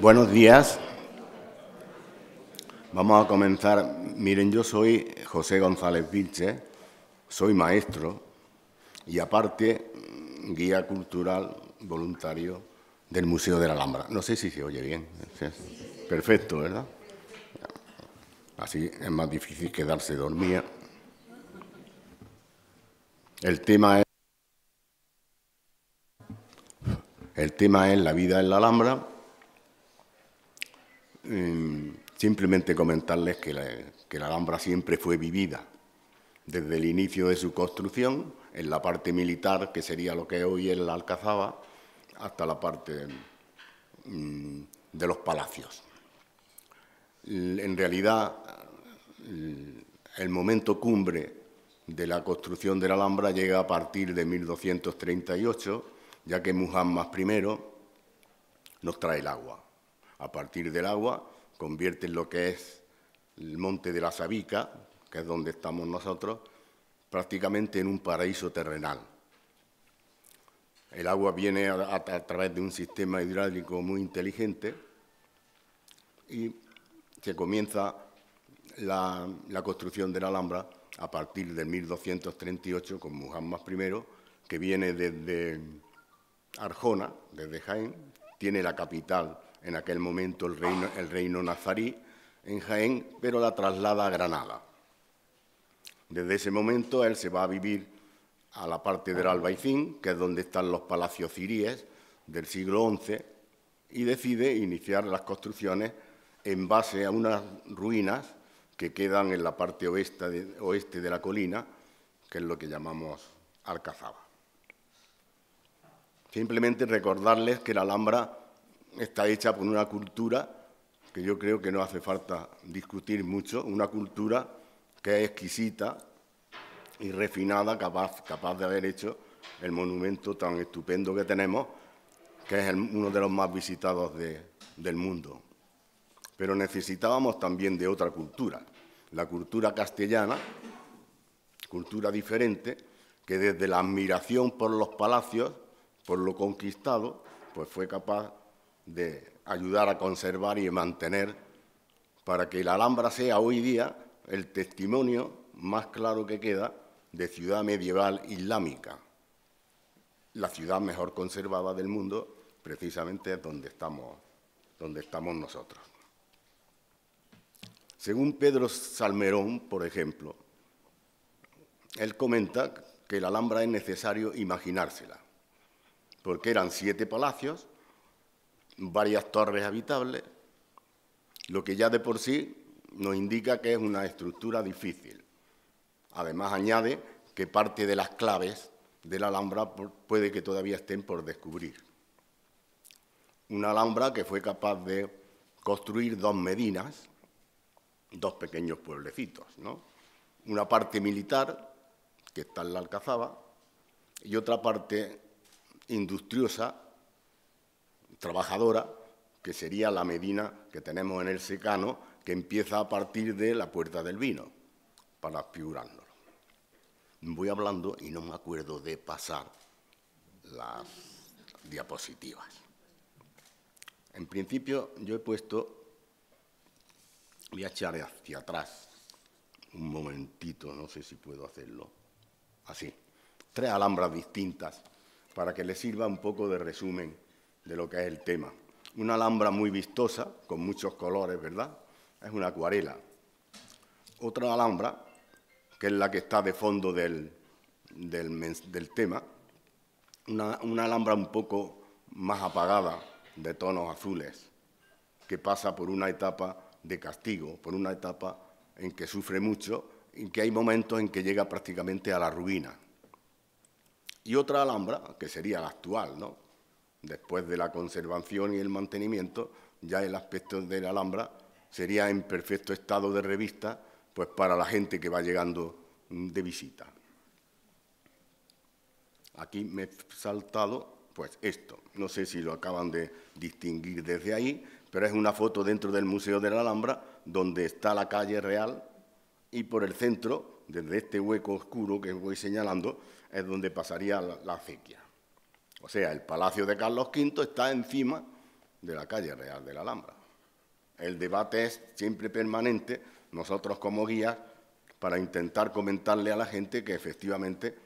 Buenos días. Vamos a comenzar. Miren, yo soy José González Vilche, soy maestro y aparte mm, guía cultural voluntario del Museo de la Alhambra. No sé si se oye bien. Perfecto, ¿verdad? Así es más difícil quedarse dormida. El tema es el tema es la vida en la Alhambra eh, simplemente comentarles que la, Alhambra siempre fue vivida, desde el inicio de su construcción, en la parte militar, que sería lo que hoy es la Alcazaba, hasta la parte mm, de los palacios. En realidad, el momento cumbre de la construcción de la Alhambra llega a partir de 1238, ya que Muhammad I nos trae el agua a partir del agua, convierten lo que es el monte de la Sabica, que es donde estamos nosotros, prácticamente en un paraíso terrenal. El agua viene a, través de un sistema hidráulico muy inteligente y se comienza la, la construcción de la Alhambra a partir de 1238 con Muhammad I, que viene desde Arjona, desde Jaén, tiene la capital en aquel momento el reino, nazarí en Jaén, pero la traslada a Granada. Desde ese momento él se va a vivir a la parte del Albaicín, que es donde están los palacios ciríes del siglo XI, y decide iniciar las construcciones en base a unas ruinas que quedan en la parte oeste de, oeste de la colina, que es lo que llamamos Alcazaba. Simplemente recordarles que la Alhambra está hecha por una cultura que yo creo que no hace falta discutir mucho, una cultura que es exquisita y refinada, capaz, de haber hecho el monumento tan estupendo que tenemos, que es uno de los más visitados del mundo. Pero necesitábamos también de otra cultura, la cultura castellana, cultura diferente, que desde la admiración por los palacios, por lo conquistado, pues fue capaz de ayudar a conservar y mantener para que la Alhambra sea hoy día el testimonio más claro que queda de ciudad medieval islámica. La ciudad mejor conservada del mundo precisamente donde estamos, donde estamos nosotros. Según Pedro Salmerón, por ejemplo, él comenta que la Alhambra es necesario imaginársela, porque eran siete palacios varias torres habitables, lo que ya de por sí nos indica que es una estructura difícil. Además, añade que parte de las claves de la Alhambra puede que todavía estén por descubrir. Una Alhambra que fue capaz de construir dos Medinas, dos pequeños pueblecitos, Una parte militar, que está en la Alcazaba, y otra parte industriosa, trabajadora, que sería la Medina que tenemos en el secano, que empieza a partir de la Puerta del Vino, para figurándolo. Voy hablando y no me acuerdo de pasar las diapositivas. En principio yo he puesto, voy a echar hacia atrás un momentito, no sé si puedo hacerlo, así, tres alambras distintas para que les sirva un poco de resumen de lo que es el tema. Una alhambra muy vistosa, con muchos colores, ¿verdad? Es una acuarela. Otra alhambra, que es la que está de fondo del, tema, una, una alhambra un poco más apagada, de tonos azules, que pasa por una etapa de castigo, por una etapa en que sufre mucho en que hay momentos en que llega prácticamente a la ruina. Y otra alhambra, que sería la actual, ¿no? Después de la conservación y el mantenimiento, ya el aspecto de la Alhambra sería en perfecto estado de revista pues para la gente que va llegando mm, de visita. Aquí me he saltado pues esto. No sé si lo acaban de distinguir desde ahí, pero es una foto dentro del Museo de la Alhambra donde está la calle real y por el centro, desde este hueco oscuro que voy señalando, es donde pasaría la, la acequia. O sea, el palacio de Carlos V está encima de la calle real de la Alhambra. El debate es siempre permanente, nosotros como guías, para intentar comentarle a la gente que efectivamente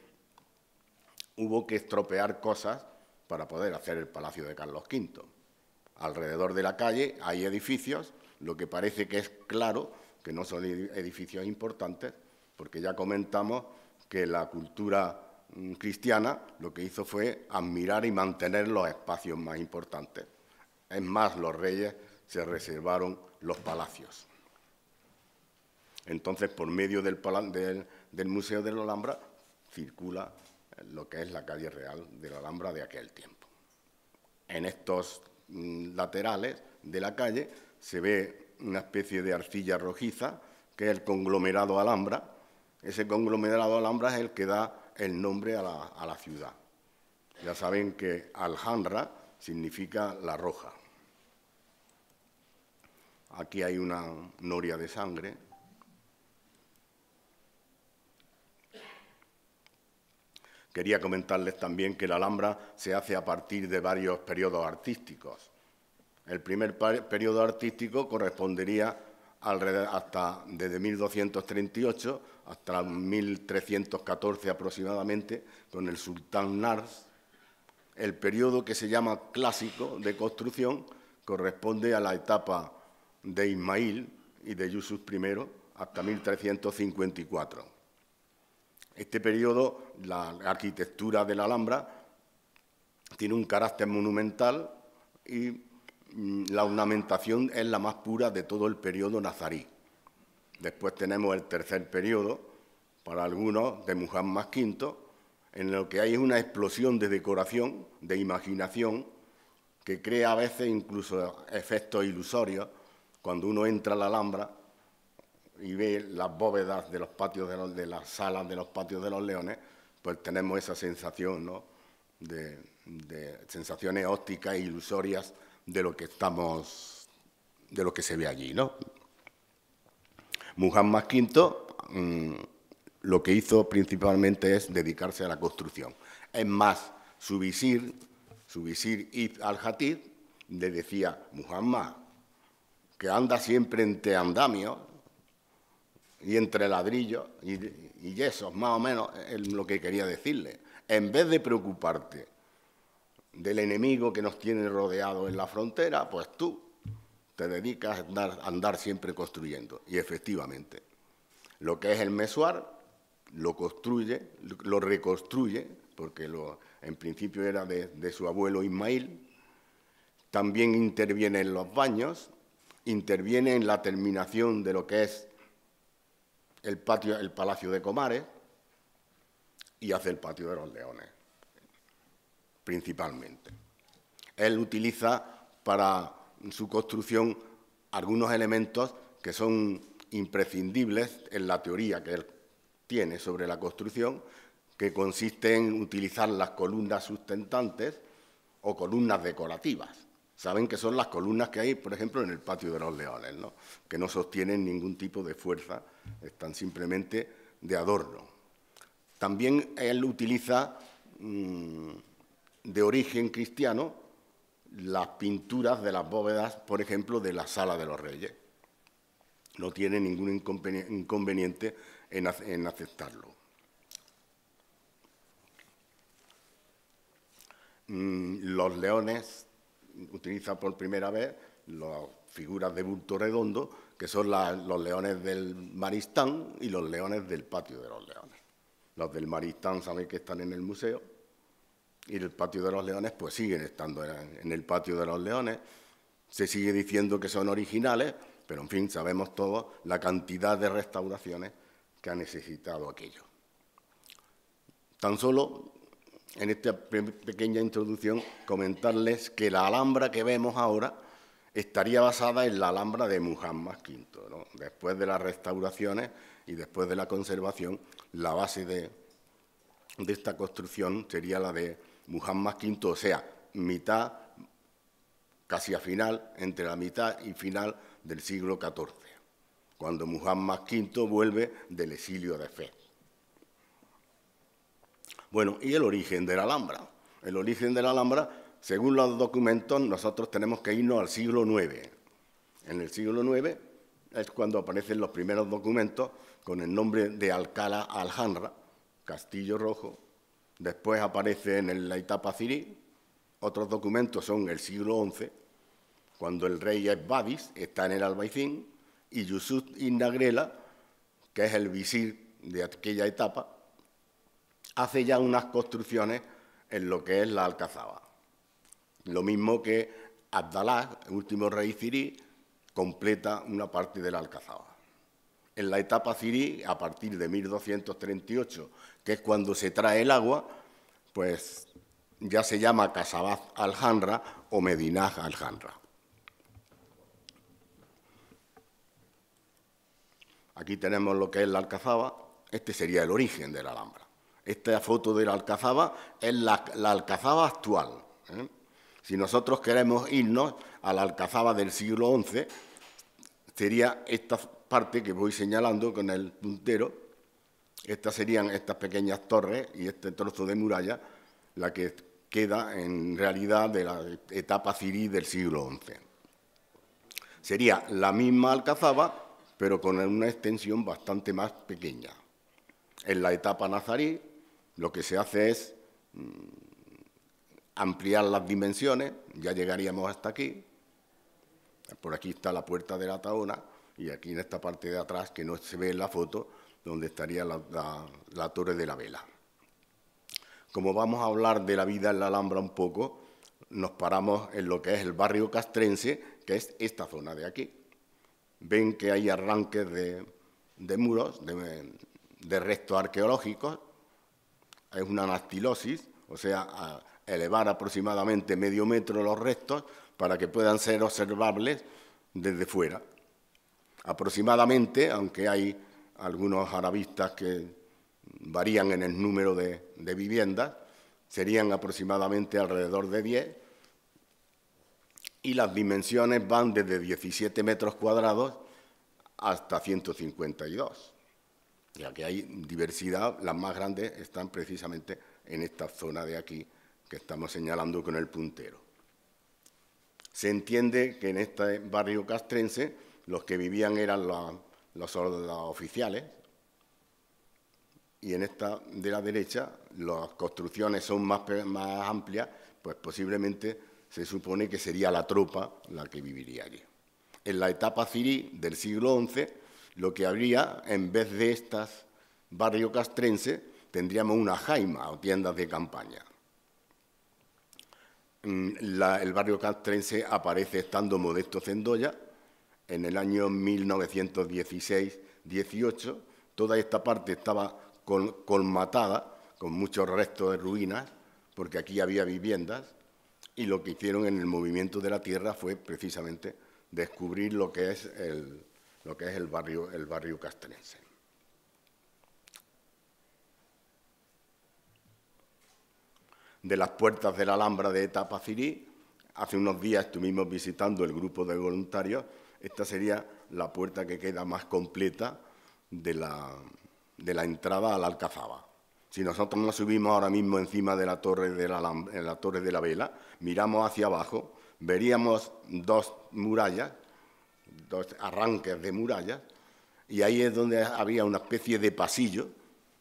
hubo que estropear cosas para poder hacer el palacio de Carlos V. Alrededor de la calle hay edificios, lo que parece que es claro que no son edificios importantes, porque ya comentamos que la cultura Mm, cristiana lo que hizo fue admirar y mantener los espacios más importantes. Es más, los reyes se reservaron los palacios. Entonces, por medio del, del Museo de la Alhambra, circula eh, lo que es la calle real de la Alhambra de aquel tiempo. En estos mm, laterales de la calle se ve una especie de arcilla rojiza, que es el conglomerado Alhambra. Ese conglomerado Alhambra es el que da el nombre a la, ciudad. Ya saben que Alhambra significa la roja. Aquí hay una noria de sangre. Quería comentarles también que la Alhambra se hace a partir de varios periodos artísticos. El primer periodo artístico correspondería hasta desde 1238 hasta 1314 aproximadamente, con el sultán Nars. El periodo que se llama clásico de construcción corresponde a la etapa de Ismail y de Yusuf I hasta 1354. Este periodo, la arquitectura de la Alhambra, tiene un carácter monumental y Mm, la ornamentación es la más pura de todo el periodo nazarí. Después tenemos el tercer periodo, para algunos, de Muhammad V, en lo que hay una explosión de decoración, de imaginación, que crea a veces incluso efectos ilusorios. Cuando uno entra a la Alhambra y ve las bóvedas de los patios de, los, de las salas de los patios de los leones, pues tenemos esa sensación, ¿no? De, de sensaciones ópticas e ilusorias de lo que estamos, de lo que se ve allí, ¿no? Muhammad V mm, lo que hizo principalmente es dedicarse a la construcción. Es más, su visir, su visir Ibn al hatid le decía, Muhammad, que anda siempre entre andamios y entre ladrillos y, y yesos, más o menos, es lo que quería decirle. En vez de preocuparte del enemigo que nos tiene rodeado en la frontera, pues tú te dedicas a andar, siempre construyendo. Y efectivamente, lo que es el mesuar lo construye, lo reconstruye, porque en principio era de, su abuelo Ismail, también interviene en los baños, interviene en la terminación de lo que es el, patio, el Palacio de Comares y hace el Patio de los Leones principalmente. Él utiliza para su construcción algunos elementos que son imprescindibles en la teoría que él tiene sobre la construcción, que consiste en utilizar las columnas sustentantes o columnas decorativas. Saben que son las columnas que hay, por ejemplo, en el patio de los leones, ¿no? que no sostienen ningún tipo de fuerza, están simplemente de adorno. También él utiliza mm, de origen cristiano las pinturas de las bóvedas, por ejemplo, de la Sala de los Reyes. No tiene ningún inconveniente en, aceptarlo. Mm, los leones utiliza por primera vez las figuras de bulto redondo, que son los leones del Maristán y los leones del patio de los leones. Los del Maristán saben que están en el museo y el patio de los leones pues siguen estando en el patio de los leones. Se sigue diciendo que son originales, pero en fin, sabemos todos la cantidad de restauraciones que ha necesitado aquello. Tan solo en esta pequeña introducción comentarles que la Alhambra que vemos ahora estaría basada en la Alhambra de Muhammad V. Después de las restauraciones y después de la conservación, la base de, de esta construcción sería la de Muhammad V, o sea, mitad, casi a final, entre la mitad y final del siglo XIV, cuando Muhammad V vuelve del exilio de fe. Bueno, y el origen de la Alhambra. El origen de la Alhambra, según los documentos, nosotros tenemos que irnos al siglo IX. En el siglo IX es cuando aparecen los primeros documentos con el nombre de Alcala Aljanra, Castillo Rojo, Después aparece en la etapa cirí. Otros documentos son el siglo XI, cuando el rey Esbadis está en el Albaicín, y Yusuf Indagrela, que es el visir de aquella etapa, hace ya unas construcciones en lo que es la Alcazaba. Lo mismo que Abdalá, el último rey cirí, completa una parte de la Alcazaba en la etapa Ciri, a partir de 1238, que es cuando se trae el agua, pues ya se llama Casabaz Aljanra o Medinaj Aljanra. Aquí tenemos lo que es la alcazaba, este sería el origen de la Alhambra. Esta foto de la alcazaba es la, alcazaba actual. ¿eh? Si nosotros queremos irnos a la alcazaba del siglo XI, sería esta parte que voy señalando con el puntero. Estas serían estas pequeñas torres y este trozo de muralla, la que queda en realidad de la etapa cirí del siglo XI. Sería la misma Alcazaba, pero con una extensión bastante más pequeña. En la etapa nazarí lo que se hace es mm, ampliar las dimensiones, ya llegaríamos hasta aquí. Por aquí está la puerta de la Taona y aquí en esta parte de atrás, que no se ve en la foto, donde estaría la, torre de la vela. Como vamos a hablar de la vida en la Alhambra un poco, nos paramos en lo que es el barrio castrense, que es esta zona de aquí. Ven que hay arranques de, muros, de, restos arqueológicos, es una anastilosis, o sea, elevar aproximadamente medio metro los restos para que puedan ser observables desde fuera aproximadamente, aunque hay algunos arabistas que varían en el número de, viviendas, serían aproximadamente alrededor de 10, y las dimensiones van desde 17 metros cuadrados hasta 152, ya que hay diversidad, las más grandes están precisamente en esta zona de aquí que estamos señalando con el puntero. Se entiende que en este barrio castrense los que vivían eran los, oficiales, y en esta de la derecha las construcciones son más, amplias, pues posiblemente se supone que sería la tropa la que viviría allí. En la etapa cirí del siglo XI, lo que habría, en vez de estas barrio castrense, tendríamos una jaima o tiendas de campaña. Mm, el barrio castrense aparece estando Modesto Cendoya, en el año 1916-18, toda esta parte estaba colmatada con muchos restos de ruinas, porque aquí había viviendas, y lo que hicieron en el movimiento de la tierra fue precisamente descubrir lo que es el, barrio, el barrio castrense. De las puertas de la Alhambra de Etapa-Cirí, hace unos días estuvimos visitando el grupo de voluntarios esta sería la puerta que queda más completa de la, entrada a la alcazaba. Si nosotros nos subimos ahora mismo encima de la torre de la, torre de la vela, miramos hacia abajo, veríamos dos murallas, dos arranques de murallas, y ahí es donde había una especie de pasillo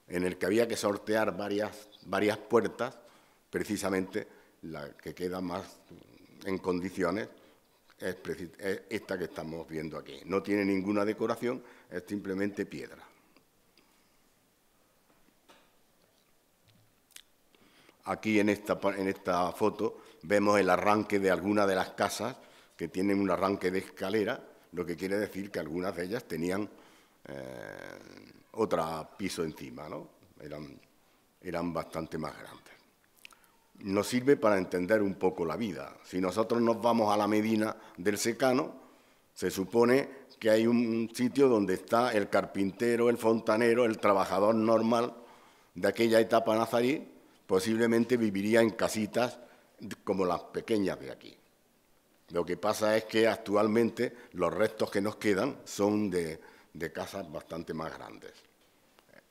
en el que había que sortear varias, varias puertas, precisamente la que queda más en condiciones es esta que estamos viendo aquí. No tiene ninguna decoración, es simplemente piedra. Aquí en esta, en esta foto vemos el arranque de algunas de las casas que tienen un arranque de escalera, lo que quiere decir que algunas de ellas tenían eh, otro piso encima, ¿no? Eran, eran bastante más grandes nos sirve para entender un poco la vida. Si nosotros nos vamos a la Medina del Secano, se supone que hay un sitio donde está el carpintero, el fontanero, el trabajador normal de aquella etapa nazarí, posiblemente viviría en casitas como las pequeñas de aquí. Lo que pasa es que actualmente los restos que nos quedan son de, de casas bastante más grandes.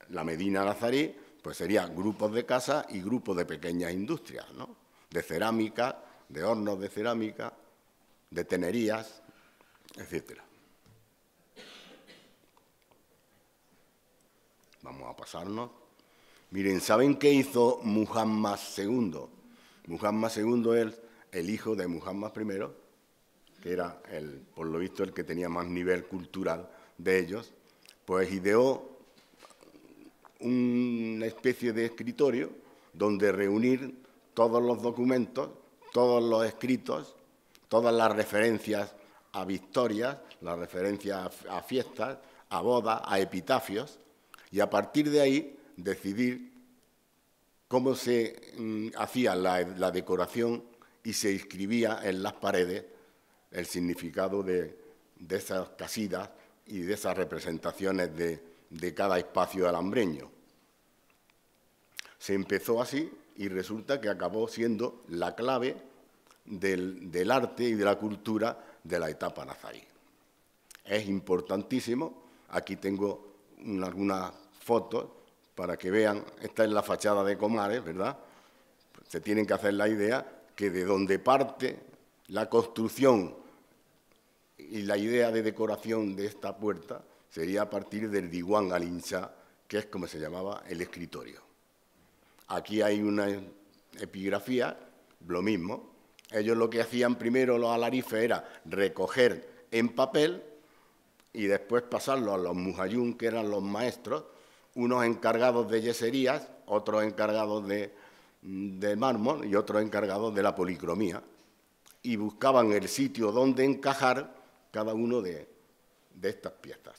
La Medina nazarí pues serían grupos de casa y grupos de pequeñas industrias, ¿no? De cerámica, de hornos de cerámica, de tenerías, etcétera. Vamos a pasarnos. Miren, ¿saben qué hizo Muhammad II? Muhammad II es el hijo de Muhammad I, que era, el, por lo visto, el que tenía más nivel cultural de ellos, pues ideó una especie de escritorio donde reunir todos los documentos, todos los escritos, todas las referencias a victorias, las referencias a fiestas, a bodas, a epitafios, y a partir de ahí decidir cómo se mm, hacía la, decoración y se inscribía en las paredes el significado de, de esas casidas y de esas representaciones de, de cada espacio alambreño. Se empezó así y resulta que acabó siendo la clave del, del arte y de la cultura de la etapa nazarí. Es importantísimo, aquí tengo algunas fotos para que vean, esta es la fachada de Comares, ¿verdad? Se tienen que hacer la idea que de donde parte la construcción y la idea de decoración de esta puerta sería a partir del Diwan alincha, que es como se llamaba el escritorio. Aquí hay una epigrafía, lo mismo. Ellos lo que hacían primero los alarifes era recoger en papel y después pasarlo a los mujayún, que eran los maestros, unos encargados de yeserías, otros encargados de, mármol y otros encargados de la policromía, y buscaban el sitio donde encajar cada uno de, ellos de estas piezas.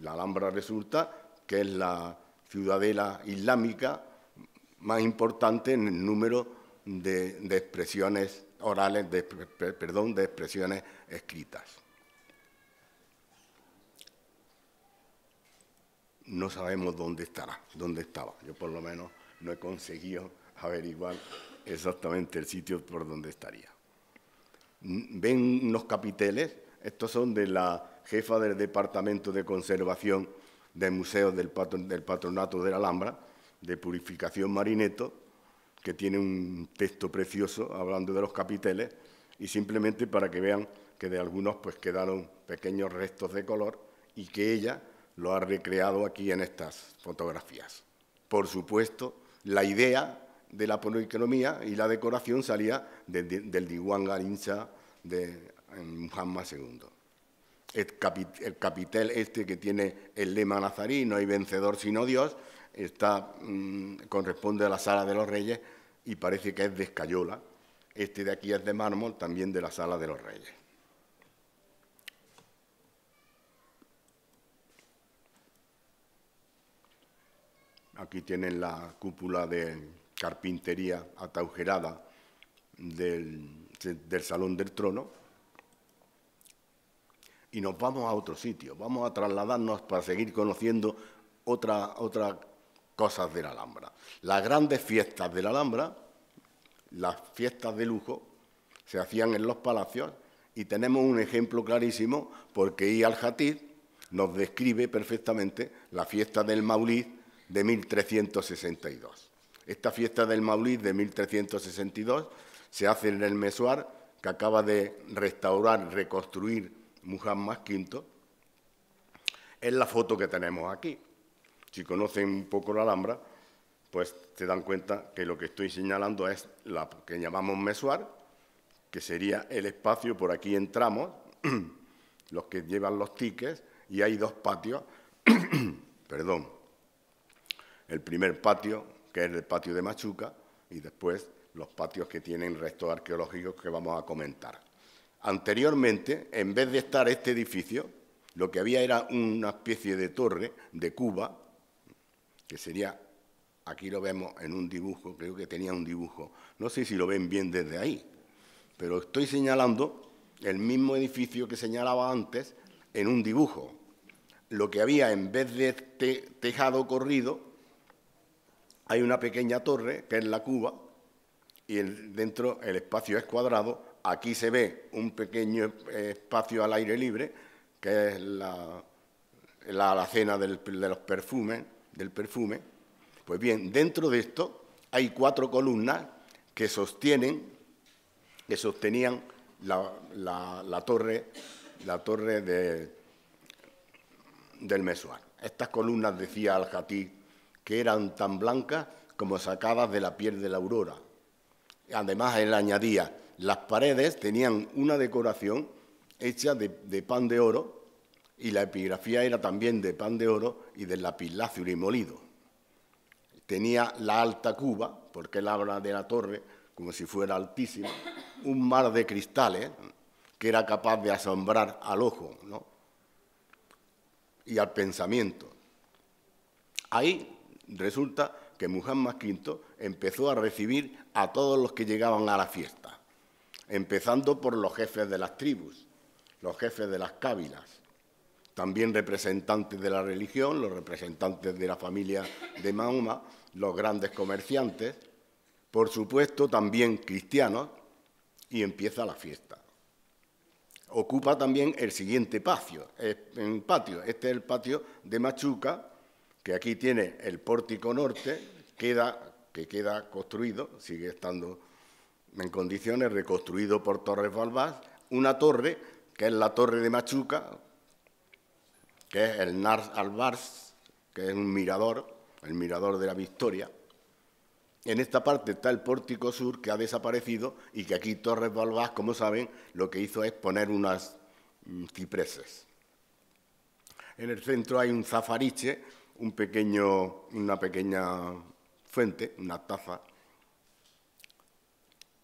La Alhambra resulta que es la ciudadela islámica más importante en el número de, expresiones orales, perdón, de expresiones escritas. No sabemos dónde estará, dónde estaba. Yo por lo menos no he conseguido averiguar exactamente el sitio por donde estaría. Ven los capiteles, estos son de la jefa del Departamento de Conservación del Museo del, Patronato de la Alhambra, de Purificación Marineto, que tiene un texto precioso hablando de los capiteles, y simplemente para que vean que de algunos pues quedaron pequeños restos de color y que ella lo ha recreado aquí en estas fotografías. Por supuesto, la idea de la Ponoeconomía y la decoración salía del, del Diwan Garincha de Muhammad II el, capitel este que tiene el lema no hay vencedor sino Dios, está, mm, corresponde a la Sala de los Reyes y parece que es de escayola. Este de aquí es de mármol, también de la Sala de los Reyes. Aquí tienen la cúpula de carpintería ataujerada del Salón del Trono y nos vamos a otro sitio, vamos a trasladarnos para seguir conociendo otras cosas de la Alhambra. Las grandes fiestas de la Alhambra, las fiestas de lujo, se hacían en los palacios y tenemos un ejemplo clarísimo porque I. al nos describe perfectamente la fiesta del Maulid de 1362. Esta fiesta del Maulid de 1362 se hace en el Mesuar, que acaba de restaurar, reconstruir Muhammad V, es la foto que tenemos aquí. Si conocen un poco la Alhambra, pues se dan cuenta que lo que estoy señalando es la que llamamos mesuar, que sería el espacio, por aquí entramos, los que llevan los tickets, y hay dos patios, perdón, el primer patio, que es el patio de Machuca, y después los patios que tienen restos arqueológicos que vamos a comentar. Anteriormente, en vez de estar este edificio, lo que había era una especie de torre de Cuba, que sería, aquí lo vemos en un dibujo, creo que tenía un dibujo, no sé si lo ven bien desde ahí, pero estoy señalando el mismo edificio que señalaba antes en un dibujo. Lo que había en vez de este tejado corrido, hay una pequeña torre, que es la cuba, y dentro el espacio es cuadrado Aquí se ve un pequeño eh, espacio al aire libre, que es la, alacena del, de los perfumes, del perfume. Pues bien, dentro de esto hay cuatro columnas que sostienen, sostenían la, torre, la torre del Mesuar. Estas columnas, decía Al-Jatí, que eran tan blancas como sacadas de la piel de la aurora. Además, él añadía, las paredes tenían una decoración hecha de, pan de oro y la epigrafía era también de pan de oro y de y molido. Tenía la alta cuba, porque él habla de la torre como si fuera altísima, un mar de cristales que era capaz de asombrar al ojo y al pensamiento. Ahí resulta que Muhammad V empezó a recibir a todos los que llegaban a la fiesta empezando por los jefes de las tribus, los jefes de las cávilas, también representantes de la religión, los representantes de la familia de Mahoma, los grandes comerciantes, por supuesto también cristianos, y empieza la fiesta. Ocupa también el siguiente patio, Este es el patio de Machuca, que aquí tiene el pórtico norte, que queda construido, sigue estando en condiciones, reconstruido por Torres Balbás, una torre, que es la torre de Machuca, que es el Nars Albars, que es un mirador, el mirador de la Victoria. En esta parte está el pórtico sur que ha desaparecido y que aquí Torres Balbás, como saben, lo que hizo es poner unas mm, cipreses. En el centro hay un zafariche, un pequeño, una pequeña fuente, una taza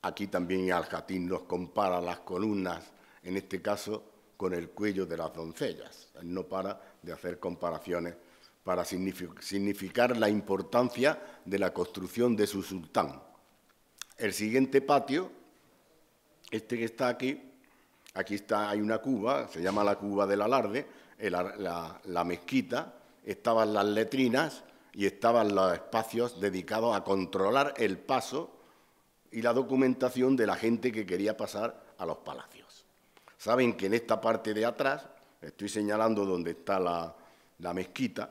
Aquí también Aljatín nos compara las columnas, en este caso, con el cuello de las doncellas. no para de hacer comparaciones para significar la importancia de la construcción de su sultán. El siguiente patio, este que está aquí, aquí está, hay una cuba, se llama la cuba del alarde, la mezquita, estaban las letrinas y estaban los espacios dedicados a controlar el paso y la documentación de la gente que quería pasar a los palacios. Saben que en esta parte de atrás, estoy señalando donde está la, la mezquita,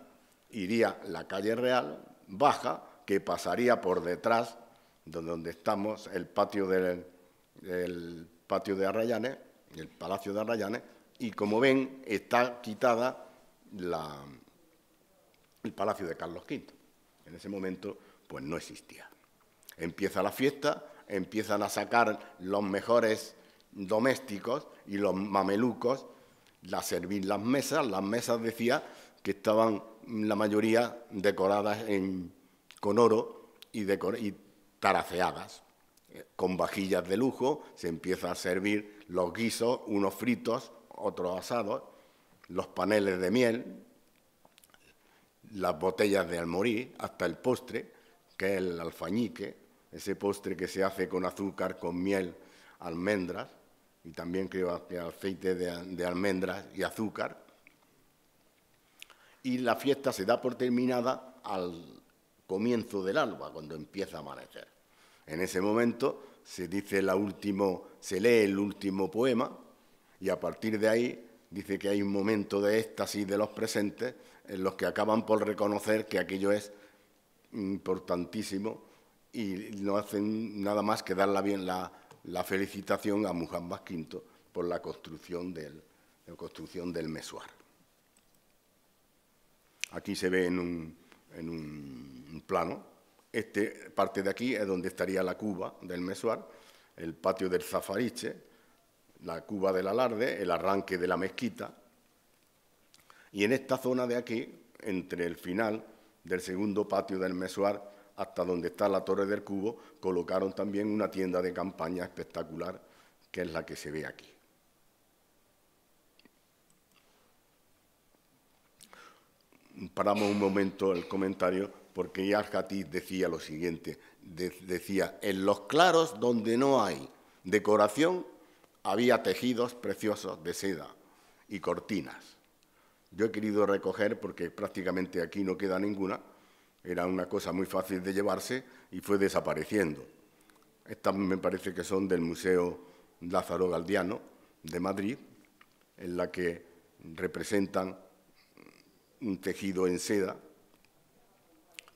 iría la calle real, baja, que pasaría por detrás, donde estamos, el patio, del, patio de Arrayanes, el Palacio de Arrayanes, y como ven, está quitada la, el Palacio de Carlos V. En ese momento, pues no existía. Empieza la fiesta empiezan a sacar los mejores domésticos y los mamelucos a servir las mesas. Las mesas, decía, que estaban la mayoría decoradas con oro y, y taraceadas. Eh, con vajillas de lujo se empieza a servir los guisos, unos fritos, otros asados, los paneles de miel, las botellas de almorí, hasta el postre, que es el alfañique, ese postre que se hace con azúcar, con miel, almendras, y también creo que aceite de, almendras y azúcar. Y la fiesta se da por terminada al comienzo del alba, cuando empieza a amanecer. En ese momento se dice la último, se lee el último poema y a partir de ahí dice que hay un momento de éxtasis de los presentes en los que acaban por reconocer que aquello es importantísimo y no hacen nada más que dar bien la, felicitación a Muhammad V por la construcción del, la construcción del mesuar. Aquí se ve en un, plano, este, parte de aquí es donde estaría la cuba del mesuar, el patio del Zafariche, la cuba del alarde, el arranque de la mezquita. Y en esta zona de aquí, entre el final del segundo patio del mesuar hasta donde está la Torre del Cubo, colocaron también una tienda de campaña espectacular, que es la que se ve aquí. Paramos un momento el comentario porque Yarjatiz decía lo siguiente, decía, en los claros donde no hay decoración había tejidos preciosos de seda y cortinas. Yo he querido recoger, porque prácticamente aquí no queda ninguna, era una cosa muy fácil de llevarse y fue desapareciendo. Estas me parece que son del Museo Lázaro Galdiano de Madrid, en la que representan un tejido en seda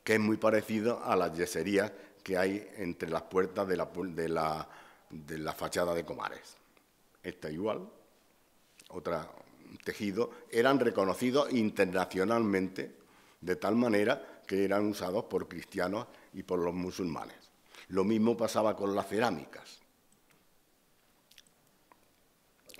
que es muy parecido a las yeserías que hay entre las puertas de la, fachada de Comares. Esta igual, otro tejido, eran reconocidos internacionalmente de tal manera que eran usados por cristianos y por los musulmanes. Lo mismo pasaba con las cerámicas.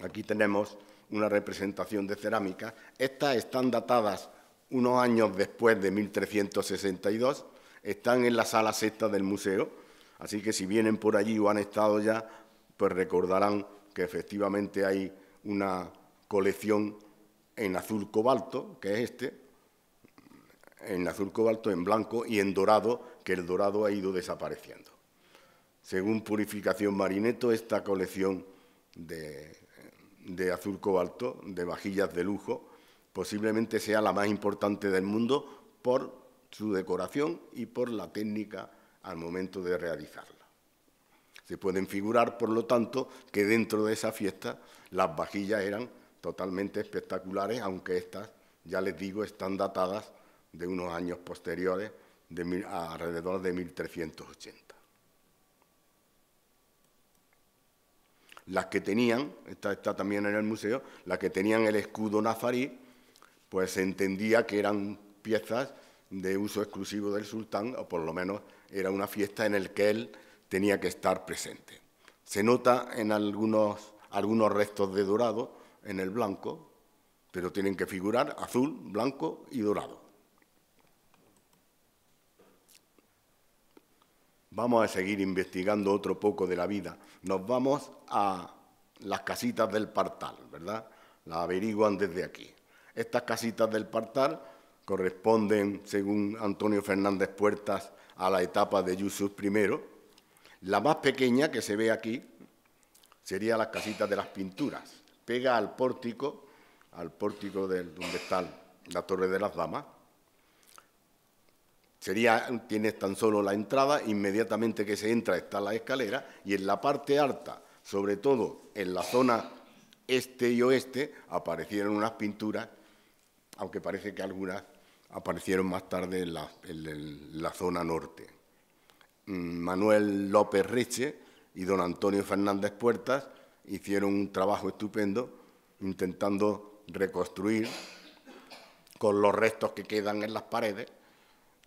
Aquí tenemos una representación de cerámicas. Estas están datadas unos años después de 1362, están en la sala sexta del museo, así que si vienen por allí o han estado ya, pues recordarán que efectivamente hay una colección en azul cobalto, que es este, en azul cobalto, en blanco y en dorado, que el dorado ha ido desapareciendo. Según Purificación Marineto, esta colección de, azul cobalto, de vajillas de lujo, posiblemente sea la más importante del mundo por su decoración y por la técnica al momento de realizarla. Se pueden figurar, por lo tanto, que dentro de esa fiesta las vajillas eran totalmente espectaculares, aunque estas, ya les digo, están datadas de unos años posteriores, de alrededor de 1380. Las que tenían, esta está también en el museo, las que tenían el escudo nazarí, pues se entendía que eran piezas de uso exclusivo del sultán, o por lo menos era una fiesta en la que él tenía que estar presente. Se nota en algunos, algunos restos de dorado, en el blanco, pero tienen que figurar azul, blanco y dorado. vamos a seguir investigando otro poco de la vida. Nos vamos a las casitas del partal, ¿verdad? Las averiguan desde aquí. Estas casitas del partal corresponden, según Antonio Fernández Puertas, a la etapa de Yusuf I. La más pequeña que se ve aquí sería las casitas de las pinturas. Pega al pórtico, al pórtico donde está la Torre de las Damas, Sería, tienes tan solo la entrada, inmediatamente que se entra está la escalera y en la parte alta, sobre todo en la zona este y oeste, aparecieron unas pinturas, aunque parece que algunas aparecieron más tarde en la, en la zona norte. Mm, Manuel López Reche y don Antonio Fernández Puertas hicieron un trabajo estupendo intentando reconstruir con los restos que quedan en las paredes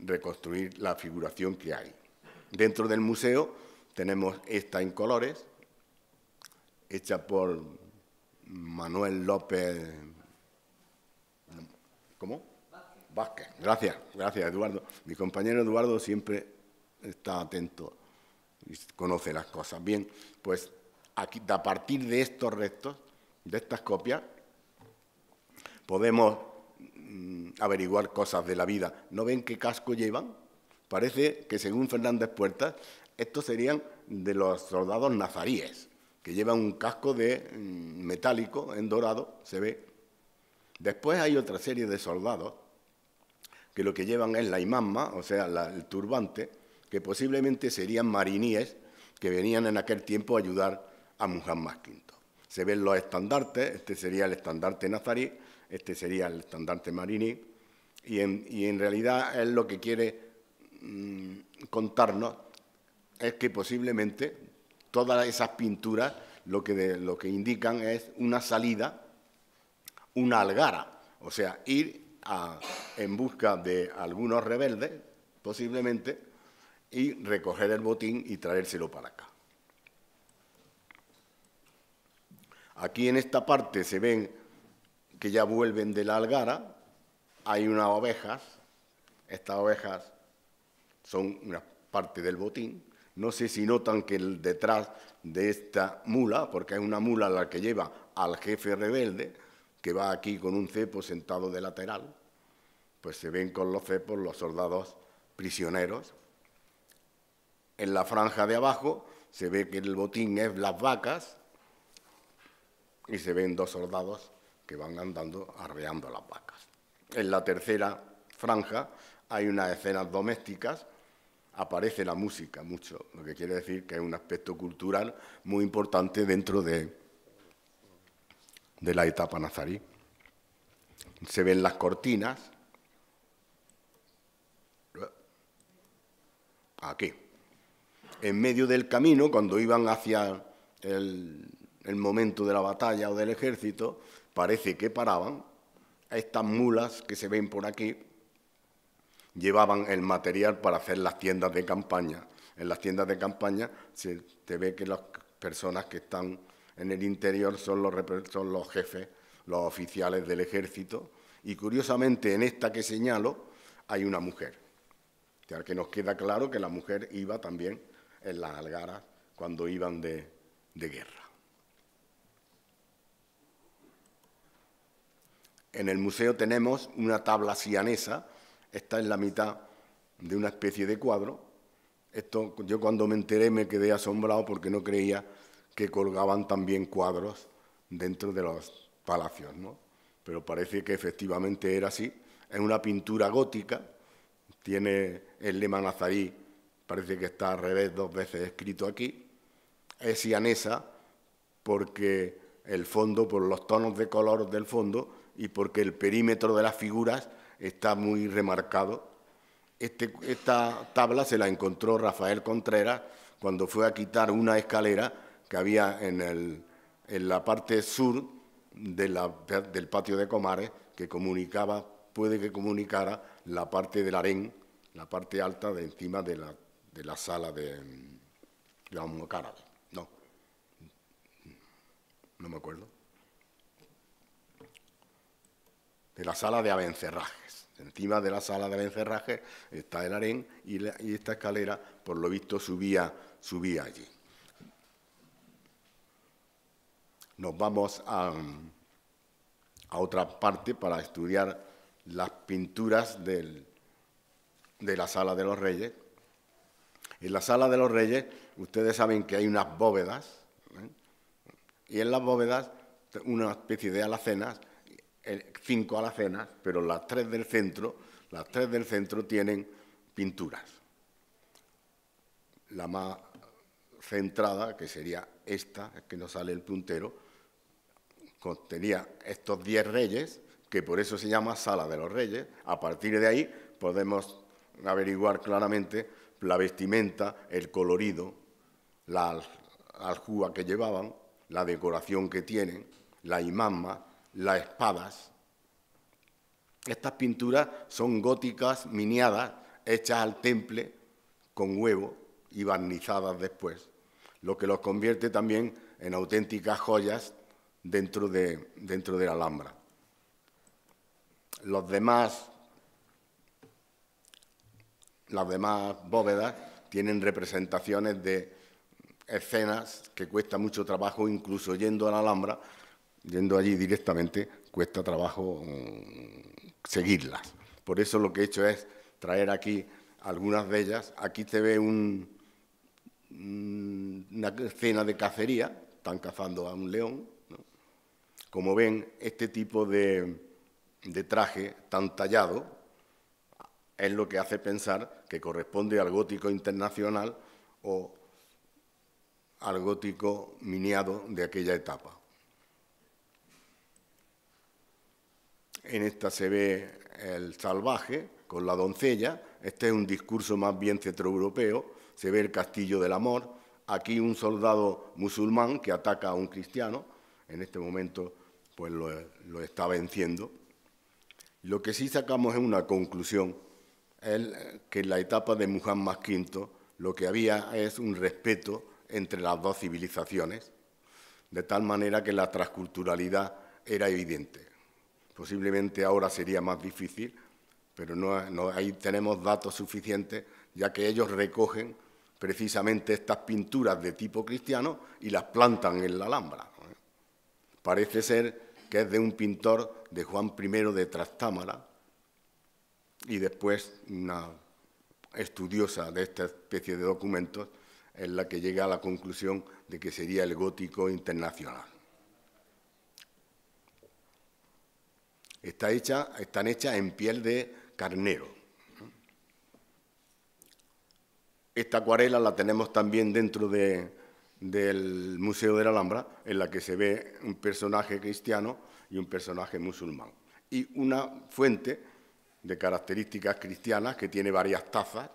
reconstruir la figuración que hay. Dentro del museo tenemos esta en colores, hecha por Manuel López. ¿Cómo? Vázquez. Gracias, gracias, Eduardo. Mi compañero Eduardo siempre está atento y conoce las cosas. Bien, pues aquí, a partir de estos restos, de estas copias, podemos Mm, averiguar cosas de la vida. ¿No ven qué casco llevan? Parece que según Fernández Puerta... estos serían de los soldados nazaríes, que llevan un casco de mm, metálico en dorado, se ve. Después hay otra serie de soldados que lo que llevan es la imamma, o sea, el turbante, que posiblemente serían mariníes que venían en aquel tiempo a ayudar a Muhammad V. Se ven los estandartes, este sería el estandarte nazarí, este sería el estandarte Marini, y en, realidad es lo que quiere mm, contarnos es que posiblemente todas esas pinturas lo que, lo que indican es una salida, una algara, o sea, ir en busca de algunos rebeldes, posiblemente, y recoger el botín y traérselo para acá. Aquí en esta parte se ven que ya vuelven de la algara, hay unas ovejas, estas ovejas son una parte del botín, no sé si notan que detrás de esta mula, porque es una mula la que lleva al jefe rebelde, que va aquí con un cepo sentado de lateral, pues se ven con los cepos los soldados prisioneros. En la franja de abajo se ve que el botín es las vacas y se ven dos soldados que van andando arreando las vacas. En la tercera franja hay unas escenas domésticas, aparece la música mucho, lo que quiere decir que es un aspecto cultural muy importante dentro de, la etapa nazarí. Se ven las cortinas. Aquí. En medio del camino, cuando iban hacia el momento de la batalla o del ejército, parece que paraban, estas mulas que se ven por aquí llevaban el material para hacer las tiendas de campaña. En las tiendas de campaña se ve que las personas que están en el interior son los, jefes, los oficiales del ejército. Y curiosamente en esta que señalo hay una mujer. O que nos queda claro que la mujer iba también en las algaras cuando iban de guerra. En el museo tenemos una tabla sianesa, está en la mitad de una especie de cuadro. Esto yo cuando me enteré me quedé asombrado porque no creía que colgaban también cuadros dentro de los palacios, ¿no? Pero parece que efectivamente era así. Es una pintura gótica, tiene el lema nazarí, parece que está al revés dos veces escrito aquí. Es sianesa porque el fondo, por los tonos de color del fondo, y porque el perímetro de las figuras está muy remarcado. Este, esta tabla se la encontró Rafael Contreras cuando fue a quitar una escalera que había en, la parte sur del patio de Comares que comunicaba, puede que comunicara la parte del harén, la parte alta de encima de la, sala de, la No, no me acuerdo. de la sala de abencerrajes. Encima de la sala de abencerrajes está el harén y, esta escalera, por lo visto, subía, subía allí. Nos vamos a, a otra parte para estudiar las pinturas del, de la sala de los reyes. En la sala de los reyes, ustedes saben que hay unas bóvedas, ¿eh? y en las bóvedas una especie de alacenas cinco alacenas, pero las tres del centro, las tres del centro tienen pinturas. La más centrada, que sería esta, es que no sale el puntero, contenía estos diez reyes, que por eso se llama Sala de los Reyes. A partir de ahí podemos averiguar claramente la vestimenta, el colorido, la aljúa que llevaban, la decoración que tienen, la imamma, las espadas. Estas pinturas son góticas miniadas, hechas al temple con huevo y barnizadas después, lo que los convierte también en auténticas joyas dentro de, la Alhambra. Los demás, las demás bóvedas tienen representaciones de escenas que cuesta mucho trabajo, incluso yendo a la Alhambra, yendo allí directamente cuesta trabajo mm, seguirlas. Por eso lo que he hecho es traer aquí algunas de ellas. Aquí se ve mm, una escena de cacería, están cazando a un león. Como ven, este tipo de, de traje tan tallado es lo que hace pensar que corresponde al gótico internacional o al gótico miniado de aquella etapa. En esta se ve el salvaje con la doncella, este es un discurso más bien centroeuropeo, se ve el castillo del amor, aquí un soldado musulmán que ataca a un cristiano, en este momento pues lo, lo está venciendo. Lo que sí sacamos es una conclusión, es que en la etapa de Muhammad V lo que había es un respeto entre las dos civilizaciones, de tal manera que la transculturalidad era evidente. Posiblemente ahora sería más difícil, pero no, ahí tenemos datos suficientes, ya que ellos recogen precisamente estas pinturas de tipo cristiano y las plantan en la Alhambra. Parece ser que es de un pintor de Juan I de Trastámara y después una estudiosa de esta especie de documentos en la que llega a la conclusión de que sería el gótico internacional. Está hecha, están hechas en piel de carnero. Esta acuarela la tenemos también dentro del Museo de la Alhambra, en la que se ve un personaje cristiano y un personaje musulmán. Y una fuente de características cristianas que tiene varias tazas.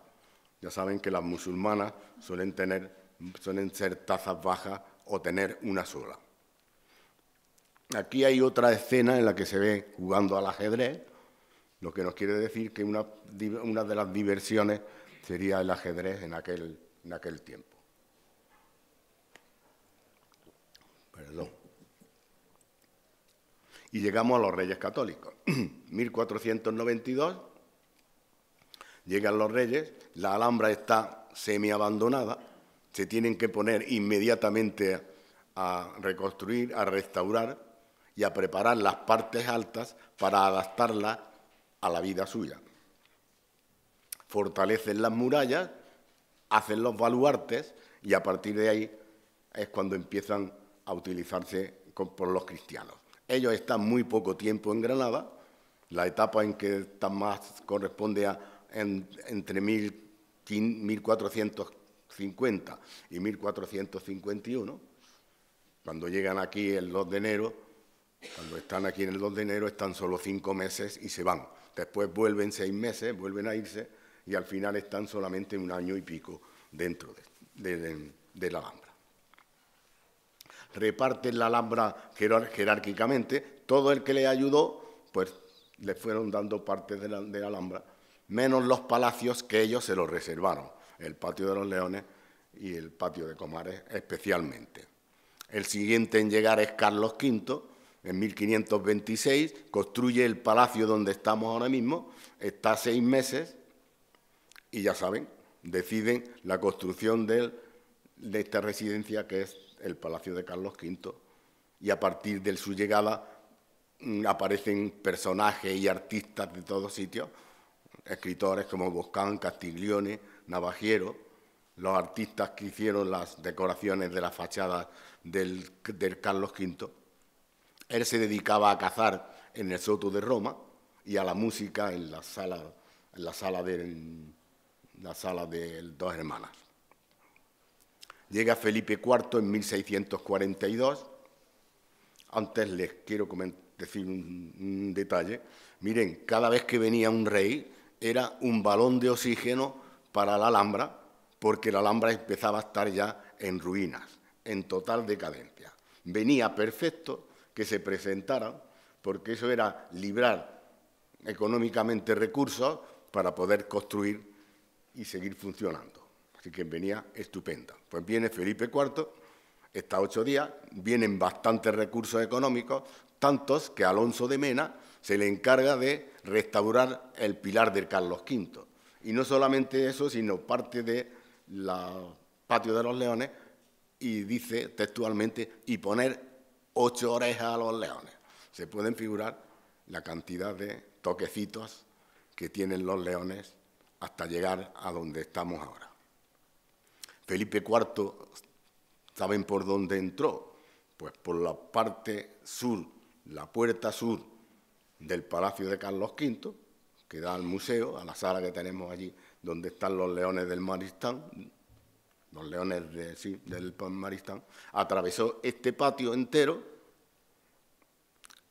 Ya saben que las musulmanas suelen, tener, suelen ser tazas bajas o tener una sola. Aquí hay otra escena en la que se ve jugando al ajedrez, lo que nos quiere decir que una, de las diversiones sería el ajedrez en aquel, en aquel tiempo. Perdón. Y llegamos a los reyes católicos. 1492, llegan los reyes, la Alhambra está semi abandonada, se tienen que poner inmediatamente a reconstruir, a restaurar, y a preparar las partes altas para adaptarlas a la vida suya. Fortalecen las murallas, hacen los baluartes y a partir de ahí es cuando empiezan a utilizarse por los cristianos. Ellos están muy poco tiempo en Granada, la etapa en que están más corresponde a entre 1450 y 1451, cuando llegan aquí el 2 de enero cuando están aquí en el 2 de enero están solo cinco meses y se van. Después vuelven seis meses, vuelven a irse y al final están solamente un año y pico dentro de, la Alhambra. Reparten la Alhambra jerárquicamente. Todo el que le ayudó, pues le fueron dando parte de de la Alhambra, menos los palacios que ellos se los reservaron. El patio de los leones y el patio de Comares especialmente. El siguiente en llegar es Carlos V, en 1526, construye el palacio donde estamos ahora mismo, está seis meses y ya saben, deciden la construcción de, esta residencia que es el palacio de Carlos V. Y a partir de su llegada mm, aparecen personajes y artistas de todos sitios, escritores como Boscán, Castiglione, Navajero, los artistas que hicieron las decoraciones de las fachadas del, del Carlos V. Él se dedicaba a cazar en el soto de Roma y a la música en la sala, en la sala, de, la sala de dos hermanas. Llega Felipe IV en 1642. Antes les quiero decir un detalle. Miren, cada vez que venía un rey era un balón de oxígeno para la Alhambra, porque la Alhambra empezaba a estar ya en ruinas, en total decadencia. Venía perfecto que se presentaran, porque eso era librar económicamente recursos para poder construir y seguir funcionando. Así que venía estupenda. Pues viene Felipe IV, está ocho días, vienen bastantes recursos económicos, tantos que Alonso de Mena se le encarga de restaurar el pilar de Carlos V. Y no solamente eso, sino parte de la patio de los leones y dice textualmente, y poner ocho orejas a los leones. Se pueden figurar la cantidad de toquecitos que tienen los leones hasta llegar a donde estamos ahora. Felipe IV, ¿saben por dónde entró? Pues por la parte sur, la puerta sur del Palacio de Carlos V, que da al museo, a la sala que tenemos allí, donde están los leones del Maristán, los Leones del Maristán, atravesó este patio entero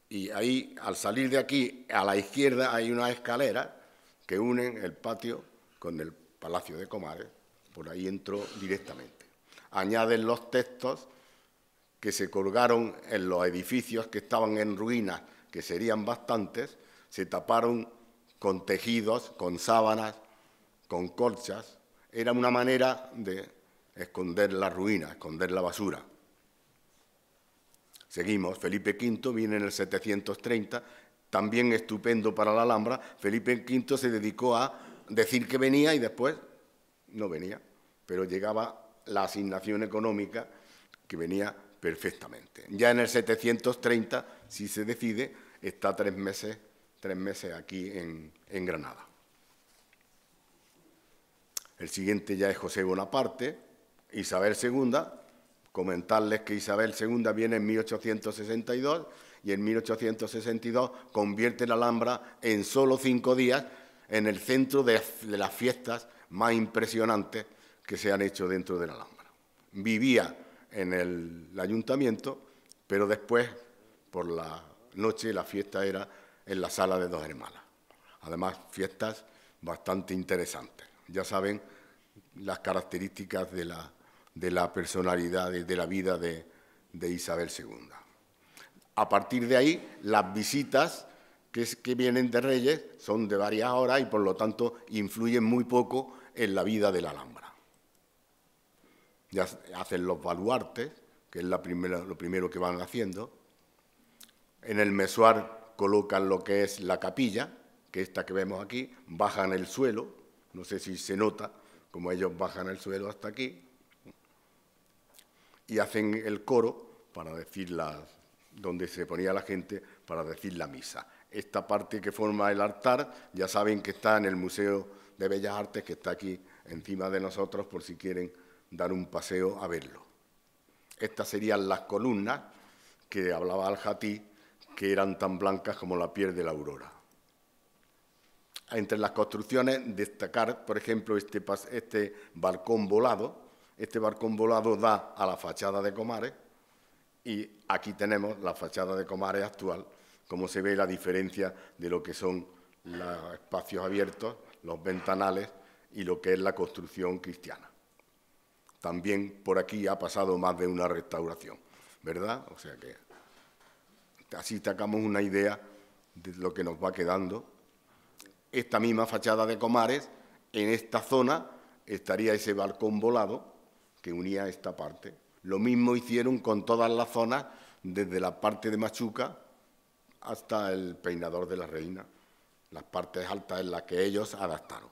y ahí, al salir de aquí, a la izquierda hay una escalera que unen el patio con el Palacio de Comares, por ahí entró directamente. Añaden los textos que se colgaron en los edificios que estaban en ruinas, que serían bastantes, se taparon con tejidos, con sábanas, con colchas. Era una manera de esconder la ruina, esconder la basura. Seguimos, Felipe V viene en el 730, también estupendo para la Alhambra, Felipe V se dedicó a decir que venía y después no venía, pero llegaba la asignación económica que venía perfectamente. Ya en el 730, si se decide, está tres meses, tres meses aquí en, en Granada. El siguiente ya es José Bonaparte, Isabel II, comentarles que Isabel II viene en 1862 y en 1862 convierte la Alhambra en solo cinco días en el centro de, las fiestas más impresionantes que se han hecho dentro de la Alhambra. Vivía en el ayuntamiento, pero después, por la noche, la fiesta era en la sala de dos hermanas. Además, fiestas bastante interesantes. Ya saben las características de la de la personalidad, de, de la vida de, Isabel II. A partir de ahí, las visitas que, vienen de Reyes son de varias horas y por lo tanto influyen muy poco en la vida de la Alhambra. Ya hacen los baluartes, que es lo primero que van haciendo. En el mesuar colocan lo que es la capilla, que esta que vemos aquí, bajan el suelo, no sé si se nota, como ellos bajan el suelo hasta aquí, y hacen el coro para decir donde se ponía la gente para decir la misa. Esta parte que forma el altar ya saben que está en el Museo de Bellas Artes, que está aquí encima de nosotros por si quieren dar un paseo a verlo. Estas serían las columnas que hablaba al jatí, que eran tan blancas como la piel de la aurora. Entre las construcciones, destacar, por ejemplo, este, este balcón volado, este balcón volado da a la fachada de Comares y aquí tenemos la fachada de Comares actual, como se ve la diferencia de lo que son los espacios abiertos, los ventanales y lo que es la construcción cristiana. También por aquí ha pasado más de una restauración, ¿verdad? O sea que así sacamos una idea de lo que nos va quedando. Esta misma fachada de Comares, en esta zona estaría ese balcón volado que unía esta parte. Lo mismo hicieron con todas las zonas, desde la parte de Machuca hasta el peinador de la reina, las partes altas en las que ellos adaptaron.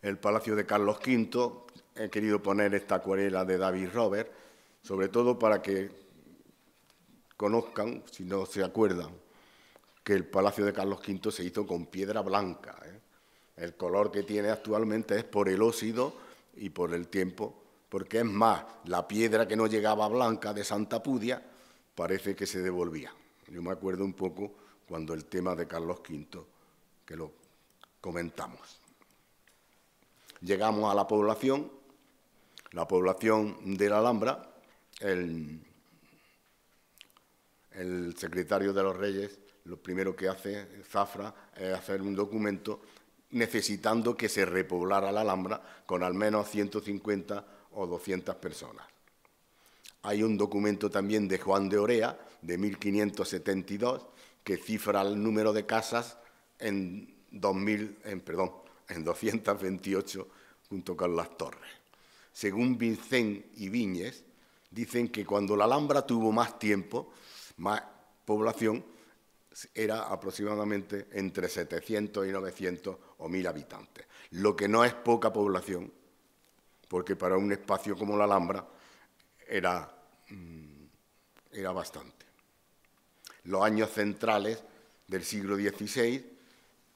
El Palacio de Carlos V, he querido poner esta acuarela de David Robert, sobre todo para que conozcan, si no se acuerdan, que el Palacio de Carlos V se hizo con piedra blanca. ¿eh? El color que tiene actualmente es por el óxido y por el tiempo, porque es más, la piedra que no llegaba blanca de Santa Pudia parece que se devolvía. Yo me acuerdo un poco cuando el tema de Carlos V, que lo comentamos. Llegamos a la población, la población de la Alhambra, el, el secretario de los Reyes lo primero que hace Zafra es hacer un documento necesitando que se repoblara la Alhambra con al menos 150 o 200 personas. Hay un documento también de Juan de Orea, de 1572, que cifra el número de casas en, en, perdón, en 228 junto con las torres. Según Vincent y Viñez, dicen que cuando la Alhambra tuvo más tiempo, más población, era aproximadamente entre 700 y 900 o 1000 habitantes, lo que no es poca población, porque para un espacio como la Alhambra era, mm, bastante. Los años centrales del siglo XVI,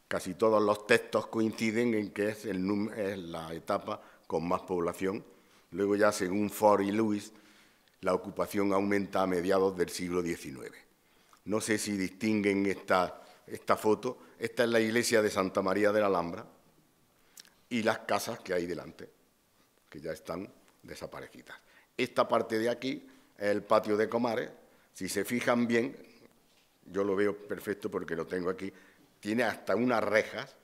casi todos los textos coinciden en que es, el, es la etapa con más población. Luego ya, según Ford y Lewis, la ocupación aumenta a mediados del siglo XIX no sé si distinguen esta, esta foto, esta es la iglesia de Santa María de la Alhambra y las casas que hay delante, que ya están desaparecidas. Esta parte de aquí es el patio de Comares, si se fijan bien, yo lo veo perfecto porque lo tengo aquí, tiene hasta unas rejas,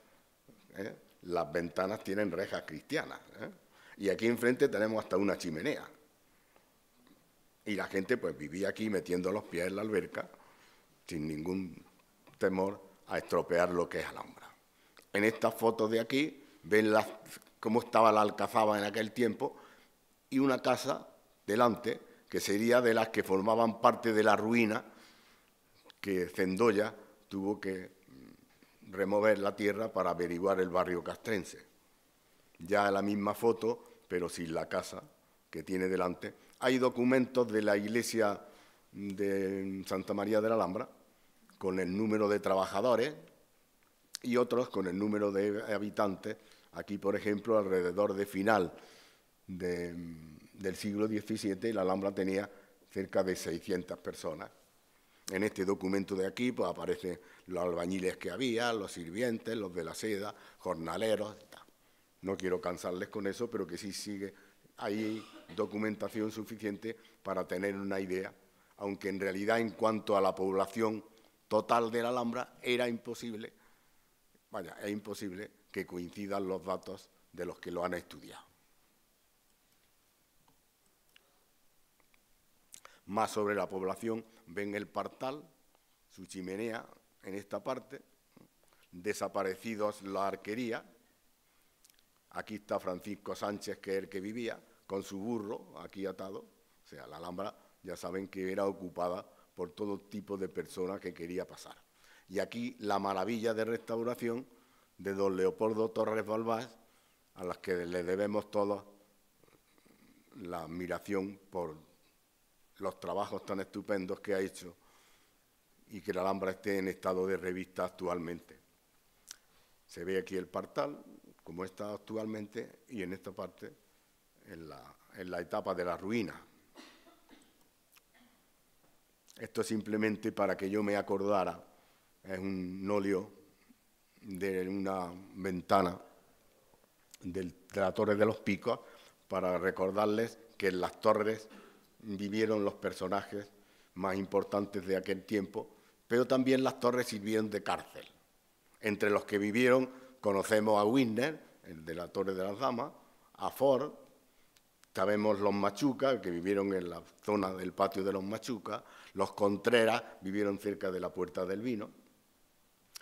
¿eh? las ventanas tienen rejas cristianas, ¿eh? y aquí enfrente tenemos hasta una chimenea. Y la gente pues vivía aquí metiendo los pies en la alberca, sin ningún temor a estropear lo que es Alhambra. En esta foto de aquí ven cómo estaba la alcazaba en aquel tiempo y una casa delante que sería de las que formaban parte de la ruina que Cendoya tuvo que mm, remover la tierra para averiguar el barrio castrense. Ya la misma foto, pero sin la casa que tiene delante. Hay documentos de la iglesia de Santa María de la Alhambra con el número de trabajadores y otros con el número de habitantes. Aquí, por ejemplo, alrededor de final del siglo XVII, la Alhambra tenía cerca de 600 personas. En este documento de aquí pues, aparecen los albañiles que había, los sirvientes, los de la seda, jornaleros. No quiero cansarles con eso, pero que sí sigue ahí documentación suficiente para tener una idea, aunque en realidad en cuanto a la población total de la Alhambra, era imposible, vaya, es imposible que coincidan los datos de los que lo han estudiado. Más sobre la población, ven el partal, su chimenea en esta parte, desaparecidos la arquería, aquí está Francisco Sánchez, que es el que vivía, con su burro aquí atado, o sea, la Alhambra ya saben que era ocupada por todo tipo de personas que quería pasar. Y aquí la maravilla de restauración de don Leopoldo Torres Balbás, a las que le debemos todos la admiración por los trabajos tan estupendos que ha hecho y que la Alhambra esté en estado de revista actualmente. Se ve aquí el partal, como está actualmente, y en esta parte, en la, en la etapa de la ruina, esto es simplemente para que yo me acordara. Es un óleo de una ventana de la Torre de los Picos para recordarles que en las torres vivieron los personajes más importantes de aquel tiempo, pero también las torres sirvieron de cárcel. Entre los que vivieron conocemos a Winner, el de la Torre de las Damas, a Ford, sabemos los Machuca, que vivieron en la zona del patio de los Machuca, los Contreras vivieron cerca de la Puerta del Vino.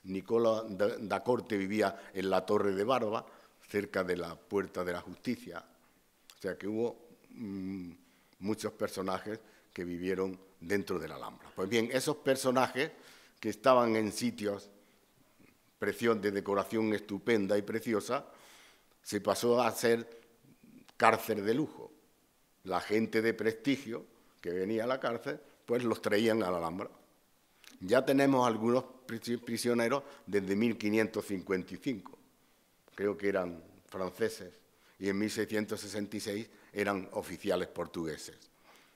Nicola da Corte vivía en la Torre de Barba, cerca de la Puerta de la Justicia. O sea que hubo mm, muchos personajes que vivieron dentro de la Alhambra. Pues bien, esos personajes que estaban en sitios de decoración estupenda y preciosa, se pasó a ser cárcel de lujo. La gente de prestigio que venía a la cárcel pues los traían a la Alhambra. Ya tenemos algunos prisioneros desde 1555, creo que eran franceses, y en 1666 eran oficiales portugueses.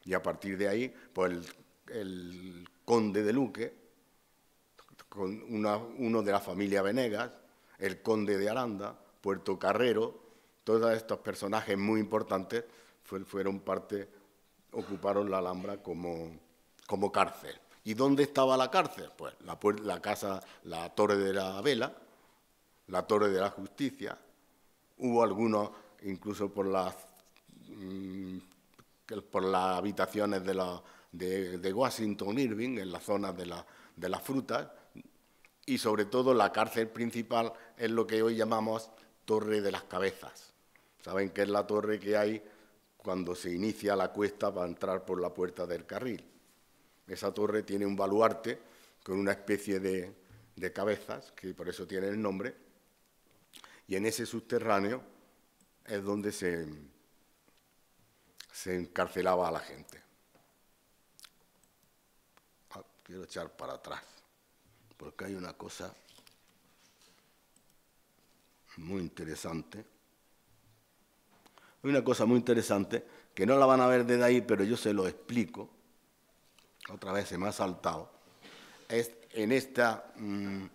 Y a partir de ahí, pues el, conde de Luque, uno de la familia Venegas, el conde de Aranda, Puerto Carrero, todos estos personajes muy importantes fueron parte, ocuparon la Alhambra como, como cárcel. ¿Y dónde estaba la cárcel? Pues la, casa, la torre de la vela, la torre de la justicia. Hubo algunos, incluso por las, mm, por las habitaciones de, Washington Irving, en la zona de, la, de las frutas, y sobre todo la cárcel principal es lo que hoy llamamos Torre de las Cabezas. Saben que es la torre que hay cuando se inicia la cuesta para entrar por la puerta del carril. Esa torre tiene un baluarte con una especie de, cabezas, que por eso tiene el nombre, y en ese subterráneo es donde se, encarcelaba a la gente. Ah, quiero echar para atrás, porque hay una cosa muy interesante. Hay una cosa muy interesante que no la van a ver desde ahí, pero yo se lo explico otra vez se me ha saltado, es en esta, mm,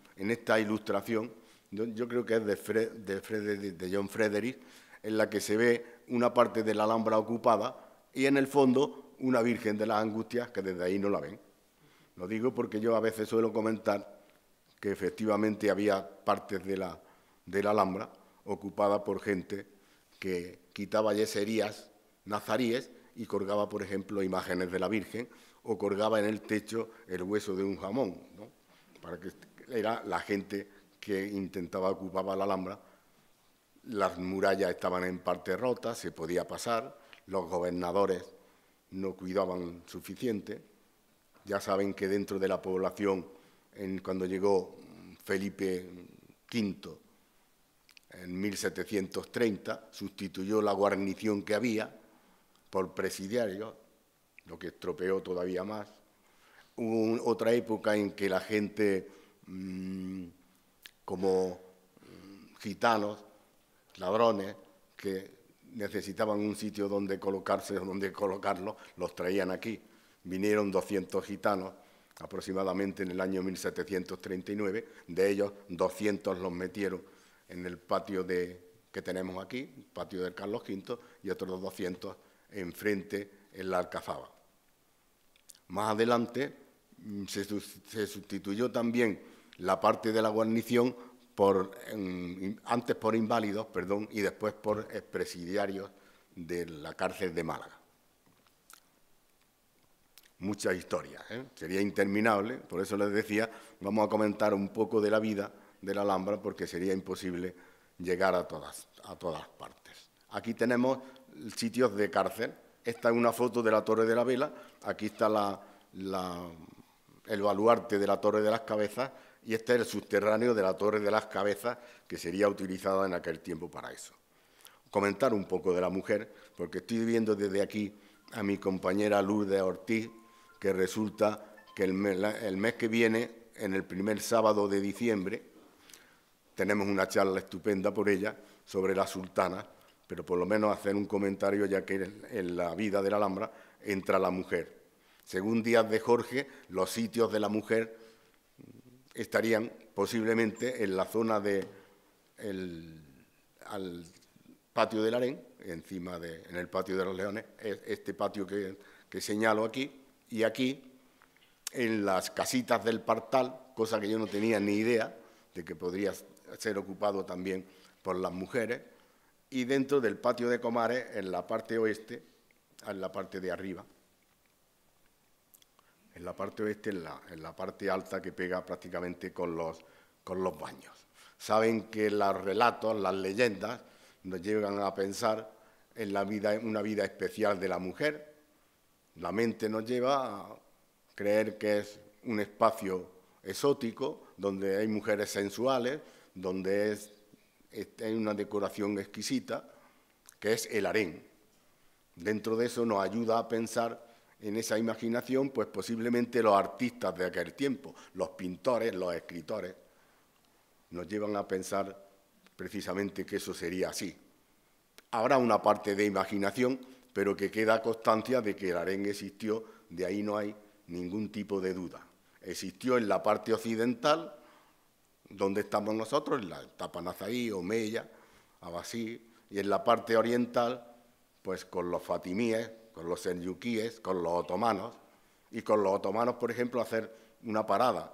ilustración, yo, creo que es de, John Frederick, en la que se ve una parte de la Alhambra ocupada y en el fondo una Virgen de las Angustias que desde ahí no la ven. Lo digo porque yo a veces suelo comentar que efectivamente había partes de la, de la Alhambra ocupada por gente que quitaba yeserías nazaríes y colgaba, por ejemplo, imágenes de la Virgen o colgaba en el techo el hueso de un jamón, para que era la gente que intentaba ocupar la Alhambra. Las murallas estaban en parte rotas, se podía pasar, los gobernadores no cuidaban suficiente. Ya saben que dentro de la población, cuando llegó Felipe V en 1730, sustituyó la guarnición que había por presidiarios lo que estropeó todavía más. Hubo otra época en que la gente, mm, como mm, gitanos, ladrones, que necesitaban un sitio donde colocarse o donde colocarlos, los traían aquí. Vinieron 200 gitanos aproximadamente en el año 1739, de ellos 200 los metieron en el patio que tenemos aquí, patio del Carlos V, y otros 200 enfrente en la alcazaba. Más adelante mm, se, sustituyó también la parte de la guarnición por, antes por inválidos, perdón, y después por presidiarios de la cárcel de Málaga. Muchas historia, ¿eh? sería interminable, por eso les decía, vamos a comentar un poco de la vida de la Alhambra porque sería imposible llegar a todas, a todas partes. Aquí tenemos sitios de cárcel, esta es una foto de la Torre de la Vela, aquí está el baluarte de la Torre de las Cabezas y este es el subterráneo de la Torre de las Cabezas que sería utilizada en aquel tiempo para eso. Comentar un poco de la mujer, porque estoy viendo desde aquí a mi compañera Lourdes Ortiz, que resulta que el mes que viene, en el primer sábado de diciembre, tenemos una charla estupenda por ella sobre la sultana pero por lo menos hacer un comentario ya que en la vida de la Alhambra entra la mujer. Según Díaz de Jorge, los sitios de la mujer estarían posiblemente en la zona de el, al patio del aren, encima de, en el patio de los leones, e, este patio que, que señalo aquí, y aquí, en las casitas del Partal, cosa que yo no tenía ni idea de que podría ser ocupado también por las mujeres, y dentro del patio de Comares, en la parte oeste, en la parte de arriba, en la parte oeste, en la, en la parte alta que pega prácticamente con los, con los baños. Saben que los relatos, las leyendas, nos llevan a pensar en la vida, una vida especial de la mujer. La mente nos lleva a creer que es un espacio exótico, donde hay mujeres sensuales, donde es este, hay una decoración exquisita, que es el harén. Dentro de eso nos ayuda a pensar en esa imaginación, pues posiblemente los artistas de aquel tiempo, los pintores, los escritores, nos llevan a pensar precisamente que eso sería así. Habrá una parte de imaginación, pero que queda constancia de que el harén existió, de ahí no hay ningún tipo de duda. Existió en la parte occidental, donde estamos nosotros, en la tapanazaí Omeya, Abasí, y en la parte oriental, pues con los fatimíes, con los senyuquíes, con los otomanos, y con los otomanos, por ejemplo, hacer una parada.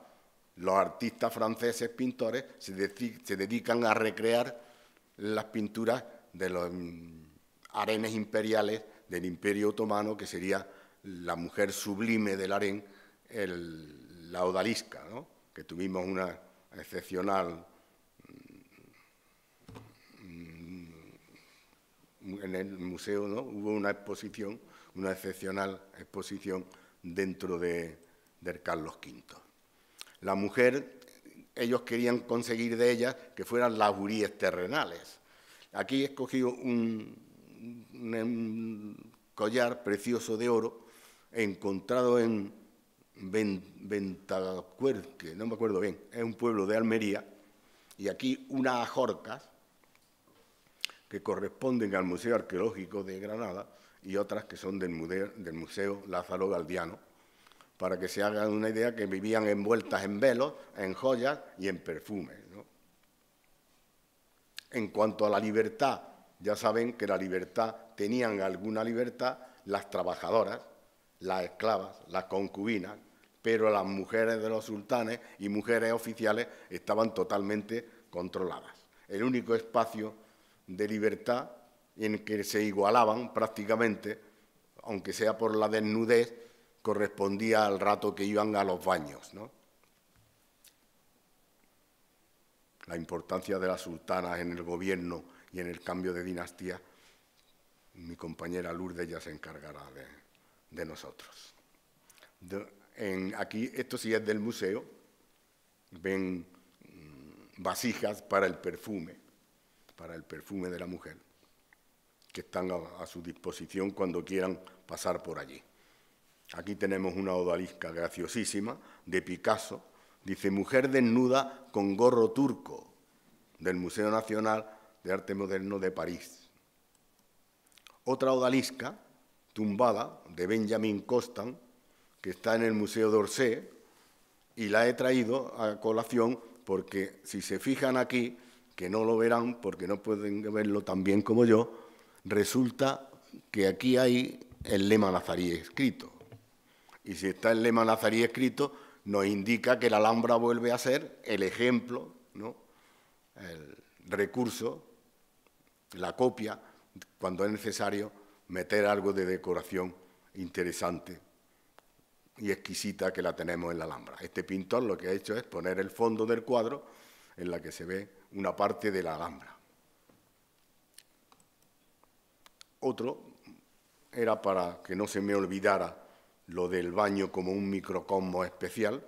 Los artistas franceses, pintores, se, dedican a recrear las pinturas de los mm, arenes imperiales del Imperio Otomano, que sería la mujer sublime del aren, la odalisca, ¿no? que tuvimos una, excepcional, mm, en el museo ¿no? hubo una exposición, una excepcional exposición dentro de, del Carlos V. La mujer, ellos querían conseguir de ella que fueran las guríes terrenales. Aquí he escogido un collar precioso de oro encontrado en Ventacuerque, no me acuerdo bien, es un pueblo de Almería, y aquí unas ajorcas que corresponden al Museo Arqueológico de Granada y otras que son del Museo, Lázaro Galdiano, para que se hagan una idea que vivían envueltas en velos, en joyas y en perfumes. En cuanto a la libertad, ya saben que la libertad, tenían alguna libertad las trabajadoras, las esclavas, las concubinas, pero las mujeres de los sultanes y mujeres oficiales estaban totalmente controladas. El único espacio de libertad en que se igualaban prácticamente, aunque sea por la desnudez, correspondía al rato que iban a los baños. La importancia de las sultanas en el gobierno y en el cambio de dinastía, mi compañera Lourdes ya se encargará de, nosotros aquí esto sí es del museo, ven mm, vasijas para el perfume, para el perfume de la mujer, que están a, su disposición cuando quieran pasar por allí. Aquí tenemos una odalisca graciosísima de Picasso, dice Mujer desnuda con gorro turco, del Museo Nacional de Arte Moderno de París. Otra odalisca, tumbada, de Benjamin Constant, que está en el Museo d'Orsay y la he traído a colación porque si se fijan aquí, que no lo verán porque no pueden verlo tan bien como yo, resulta que aquí hay el lema nazarí escrito. Y si está el lema nazarí escrito, nos indica que la Alhambra vuelve a ser el ejemplo, ¿no? el recurso, la copia, cuando es necesario meter algo de decoración interesante y exquisita que la tenemos en la Alhambra. Este pintor lo que ha hecho es poner el fondo del cuadro en la que se ve una parte de la Alhambra. Otro era para que no se me olvidara lo del baño como un microcosmo especial,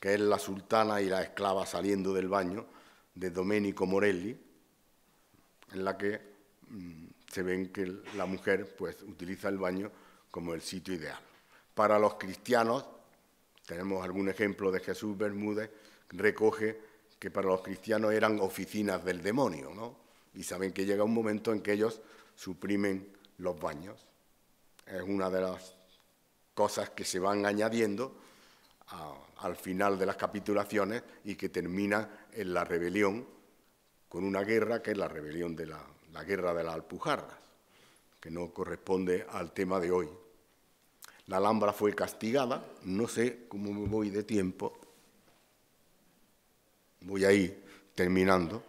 que es la sultana y la esclava saliendo del baño de Domenico Morelli, en la que mm, se ven que la mujer pues, utiliza el baño como el sitio ideal para los cristianos, tenemos algún ejemplo de Jesús Bermúdez, recoge que para los cristianos eran oficinas del demonio, ¿no? Y saben que llega un momento en que ellos suprimen los baños. Es una de las cosas que se van añadiendo al final de las capitulaciones y que termina en la rebelión, con una guerra que es la rebelión de la guerra de las Alpujarras, que no corresponde al tema de hoy. La Alhambra fue castigada, no sé cómo me voy de tiempo, voy a ir terminando.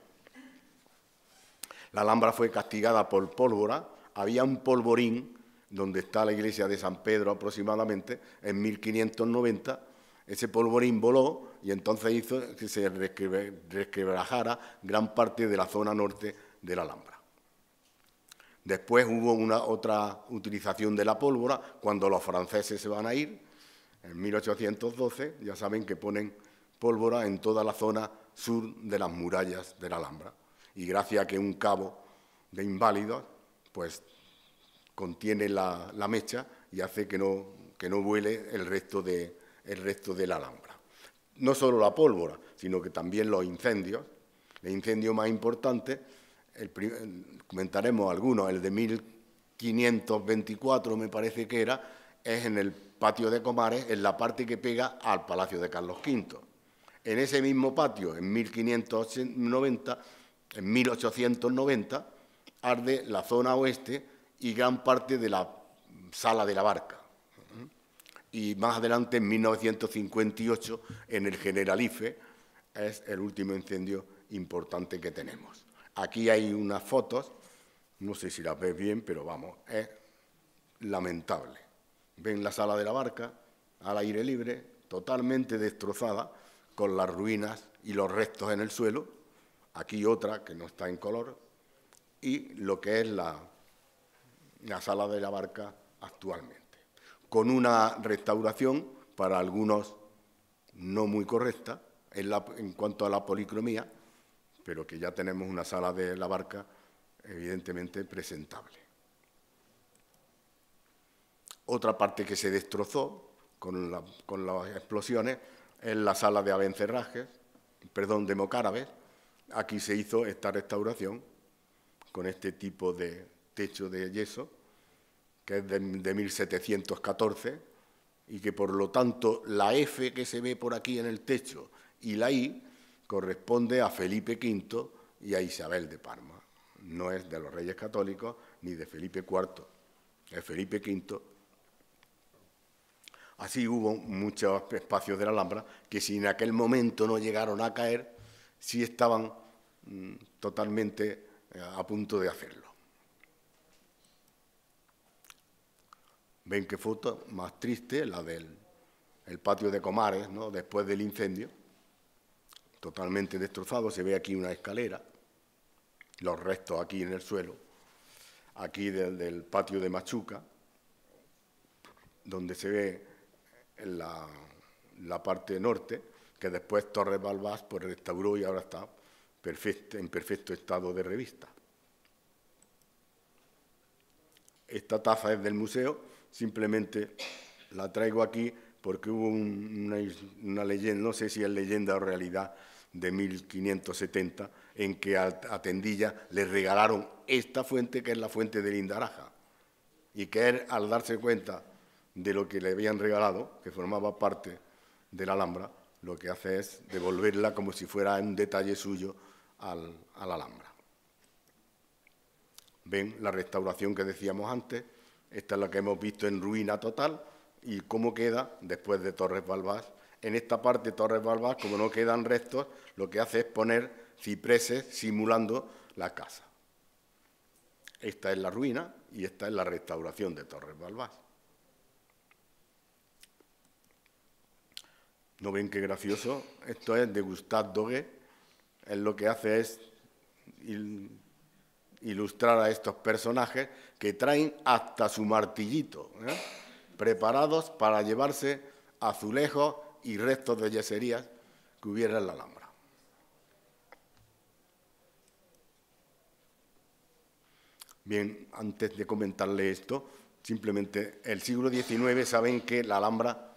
La Alhambra fue castigada por pólvora, había un polvorín donde está la iglesia de San Pedro aproximadamente, en 1590, ese polvorín voló y entonces hizo que se resquebrajara gran parte de la zona norte de la Alhambra. Después hubo una otra utilización de la pólvora cuando los franceses se van a ir. En 1812 ya saben que ponen pólvora en toda la zona sur de las murallas de la Alhambra. Y gracias a que un cabo de inválidos pues contiene la, mecha y hace que no, que vuele el resto, de, el resto de la Alhambra. No solo la pólvora, sino que también los incendios. El incendio más importante comentaremos algunos, el de 1524 me parece que era, es en el patio de Comares, en la parte que pega al Palacio de Carlos V. En ese mismo patio, en 1590, en 1890, arde la zona oeste y gran parte de la sala de la barca. Y más adelante, en 1958, en el Generalife, es el último incendio importante que tenemos. Aquí hay unas fotos, no sé si las ves bien, pero vamos, es lamentable. Ven la sala de la barca, al aire libre, totalmente destrozada, con las ruinas y los restos en el suelo. Aquí otra que no está en color. Y lo que es la, sala de la barca actualmente. Con una restauración, para algunos no muy correcta, en cuanto a la policromía, pero que ya tenemos una sala de la barca evidentemente presentable. Otra parte que se destrozó con, las explosiones es la sala de abencerrajes, perdón, de mocárabes. Aquí se hizo esta restauración con este tipo de techo de yeso, que es de, de 1714, y que por lo tanto la F que se ve por aquí en el techo y la I corresponde a Felipe V y a Isabel de Parma. No es de los reyes católicos ni de Felipe IV, es Felipe V. Así hubo muchos espacios de la Alhambra que si en aquel momento no llegaron a caer, sí estaban mm, totalmente eh, a punto de hacerlo. Ven qué foto más triste, la del patio de Comares, ¿no? después del incendio totalmente destrozado, se ve aquí una escalera, los restos aquí en el suelo, aquí del, patio de Machuca, donde se ve la, parte norte, que después Torres Balbás pues, restauró y ahora está en perfecto estado de revista. Esta taza es del museo, simplemente la traigo aquí porque hubo una leyenda, no sé si es leyenda o realidad, de 1570 en que a Tendilla le regalaron esta fuente que es la fuente de Lindaraja y que al darse cuenta de lo que le habían regalado, que formaba parte de la Alhambra, lo que hace es devolverla como si fuera un detalle suyo al, a la Alhambra. Ven la restauración que decíamos antes, esta es la que hemos visto en ruina total y cómo queda después de Torres Balbás en esta parte Torres Balbás, como no quedan restos, lo que hace es poner cipreses simulando la casa. Esta es la ruina y esta es la restauración de Torres Balbás. ¿No ven qué gracioso? Esto es de Gustave Dogue. Él lo que hace es ilustrar a estos personajes que traen hasta su martillito, ¿eh? preparados para llevarse azulejos y restos de yeserías que hubiera en la Alhambra. Bien, antes de comentarle esto, simplemente el siglo XIX saben que la Alhambra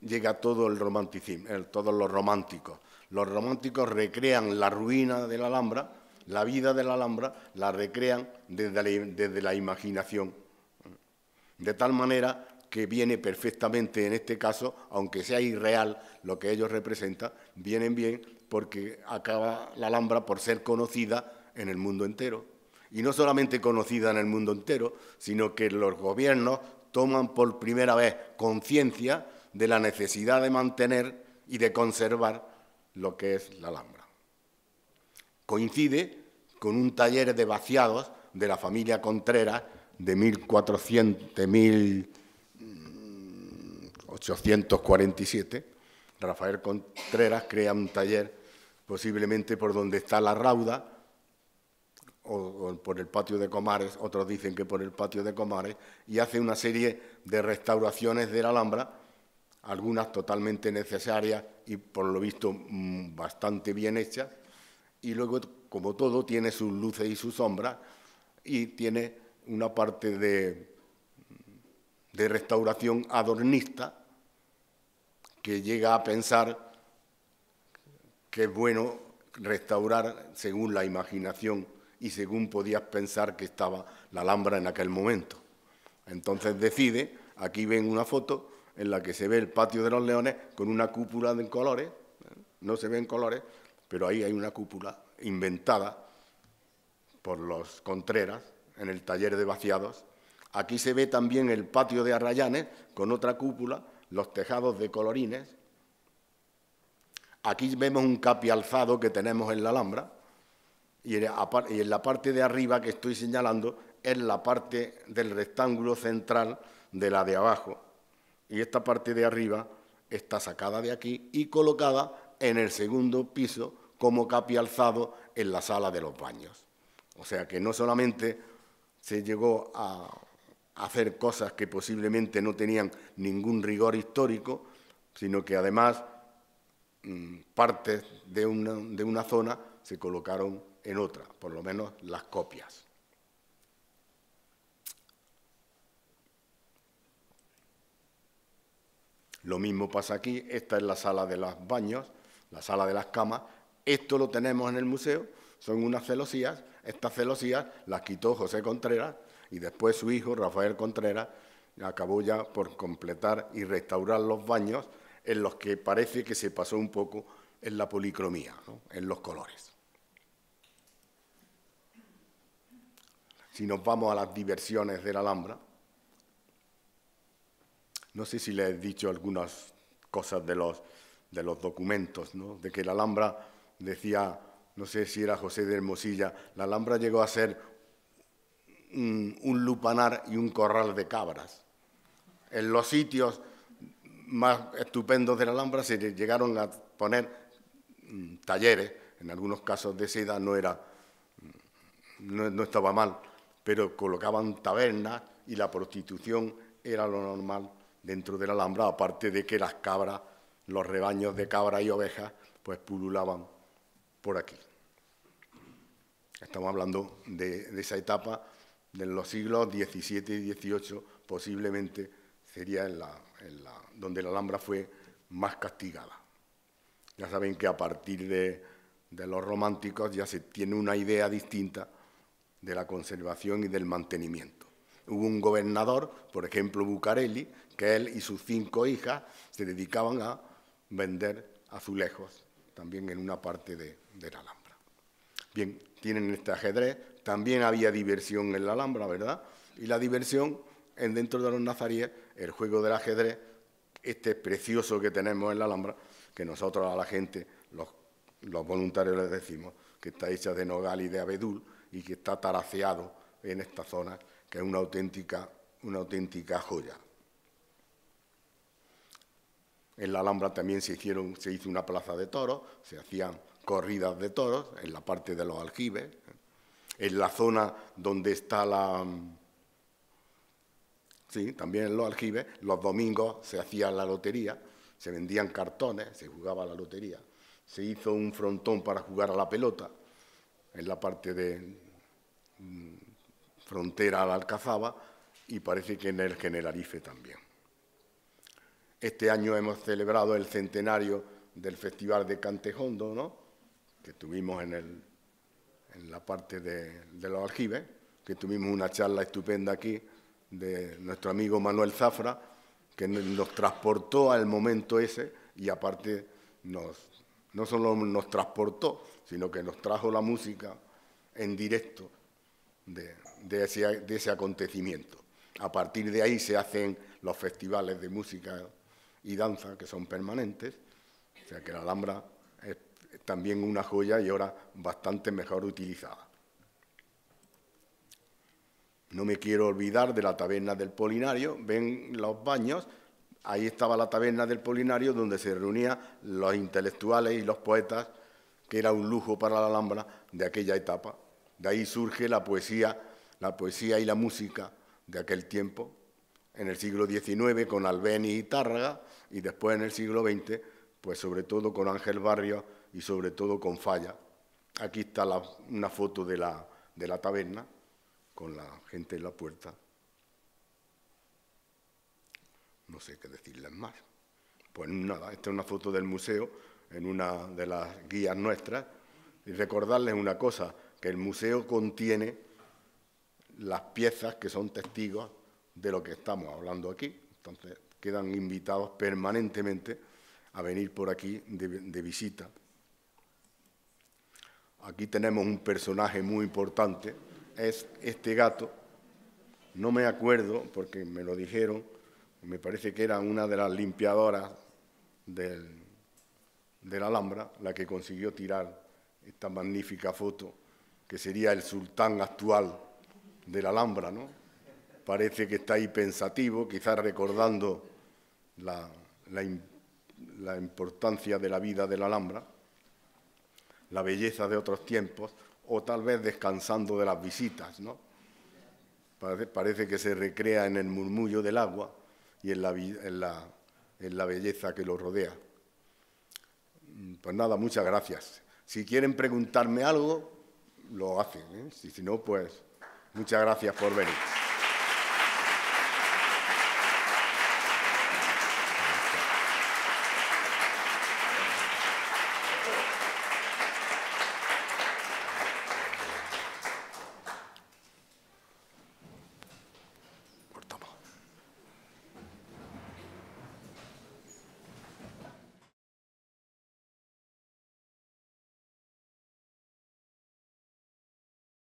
llega a todo el romanticismo, todos los románticos. Los románticos recrean la ruina de la Alhambra, la vida de la Alhambra, la recrean desde la, desde la imaginación. De tal manera que viene perfectamente en este caso, aunque sea irreal lo que ellos representan, vienen bien porque acaba la Alhambra por ser conocida en el mundo entero. Y no solamente conocida en el mundo entero, sino que los gobiernos toman por primera vez conciencia de la necesidad de mantener y de conservar lo que es la Alhambra. Coincide con un taller de vaciados de la familia Contreras de 1400, ...847, Rafael Contreras crea un taller posiblemente por donde está la rauda o, por el patio de Comares, otros dicen que por el patio de Comares, y hace una serie de restauraciones de la Alhambra, algunas totalmente necesarias y por lo visto mm, bastante bien hechas, y luego, como todo, tiene sus luces y sus sombras, y tiene una parte de, de restauración adornista, que llega a pensar que es bueno restaurar según la imaginación y según podías pensar que estaba la Alhambra en aquel momento. Entonces decide, aquí ven una foto en la que se ve el patio de los leones con una cúpula de colores, ¿eh? no se ven colores, pero ahí hay una cúpula inventada por los Contreras en el taller de vaciados. Aquí se ve también el patio de Arrayanes con otra cúpula los tejados de colorines. Aquí vemos un capi alzado que tenemos en la Alhambra y en la parte de arriba que estoy señalando es la parte del rectángulo central de la de abajo. Y esta parte de arriba está sacada de aquí y colocada en el segundo piso como capi alzado en la sala de los baños. O sea que no solamente se llegó a hacer cosas que posiblemente no tenían ningún rigor histórico, sino que además mm, partes de una, zona se colocaron en otra, por lo menos las copias. Lo mismo pasa aquí, esta es la sala de los baños, la sala de las camas, esto lo tenemos en el museo, son unas celosías, estas celosías las quitó José Contreras y después su hijo, Rafael Contreras, acabó ya por completar y restaurar los baños en los que parece que se pasó un poco en la policromía, en los colores. Si nos vamos a las diversiones de la Alhambra, no sé si le he dicho algunas cosas de los, de los documentos, de que la Alhambra decía, no sé si era José de Hermosilla, la Alhambra llegó a ser Mm, un lupanar y un corral de cabras. En los sitios más estupendos de la Alhambra se llegaron a poner mm, talleres, en algunos casos de seda no era, mm, no, estaba mal, pero colocaban tabernas y la prostitución era lo normal dentro de la Alhambra, aparte de que las cabras, los rebaños de cabras y ovejas, pues pululaban por aquí. Estamos hablando de esa etapa de los siglos XVII y XVIII, posiblemente sería donde la Alhambra fue más castigada. Ya saben que a partir de, los románticos ya se tiene una idea distinta de la conservación y del mantenimiento. Hubo un gobernador, por ejemplo Bucarelli, que él y sus cinco hijas se dedicaban a vender azulejos, también en una parte de, de la Alhambra. Bien, tienen este ajedrez. También había diversión en la Alhambra, ¿verdad? Y la diversión en dentro de los nazaríes, el juego del ajedrez, este precioso que tenemos en la Alhambra, que nosotros a la gente, los, voluntarios les decimos que está hecha de nogal y de abedul y que está taraceado en esta zona, que es una auténtica, una auténtica joya. En la Alhambra también se, hicieron, se hizo una plaza de toros, se hacían corridas de toros, en la parte de los aljibes, en la zona donde está la... Sí, también en los aljibes, los domingos se hacía la lotería, se vendían cartones, se jugaba la lotería, se hizo un frontón para jugar a la pelota, en la parte de mm, frontera a la Alcazaba y parece que en el Generalife también. Este año hemos celebrado el centenario del Festival de Cantejondo, ¿no? que tuvimos en, el, en la parte de, los aljibes, que tuvimos una charla estupenda aquí de nuestro amigo Manuel Zafra, que nos transportó al momento ese y aparte nos, no solo nos transportó, sino que nos trajo la música en directo de, ese, de ese acontecimiento. A partir de ahí se hacen los festivales de música y danza, que son permanentes, o sea que la Alhambra también una joya y ahora bastante mejor utilizada. No me quiero olvidar de la taberna del Polinario, ven los baños, ahí estaba la taberna del Polinario donde se reunían los intelectuales y los poetas, que era un lujo para la Alhambra de aquella etapa. De ahí surge la poesía, la poesía y la música de aquel tiempo, en el siglo XIX con Albeni y Tárraga, y después en el siglo XX, pues sobre todo con Ángel Barrio y sobre todo con falla. Aquí está una foto de la, de la taberna con la gente en la puerta. No sé qué decirles más. Pues nada, esta es una foto del museo en una de las guías nuestras y recordarles una cosa, que el museo contiene las piezas que son testigos de lo que estamos hablando aquí. Entonces, quedan invitados permanentemente a venir por aquí de visita. Aquí tenemos un personaje muy importante, es este gato. No me acuerdo, porque me lo dijeron, me parece que era una de las limpiadoras del, de la Alhambra la que consiguió tirar esta magnífica foto, que sería el sultán actual de la Alhambra, ¿no? Parece que está ahí pensativo, quizás recordando la, la importancia de la vida de la Alhambra la belleza de otros tiempos o tal vez descansando de las visitas, ¿no? Parece, que se recrea en el murmullo del agua y en la, en la, en la belleza que lo rodea. Mm, pues nada, muchas gracias. Si quieren preguntarme algo, lo hacen. ¿eh? si no, pues muchas gracias por venir.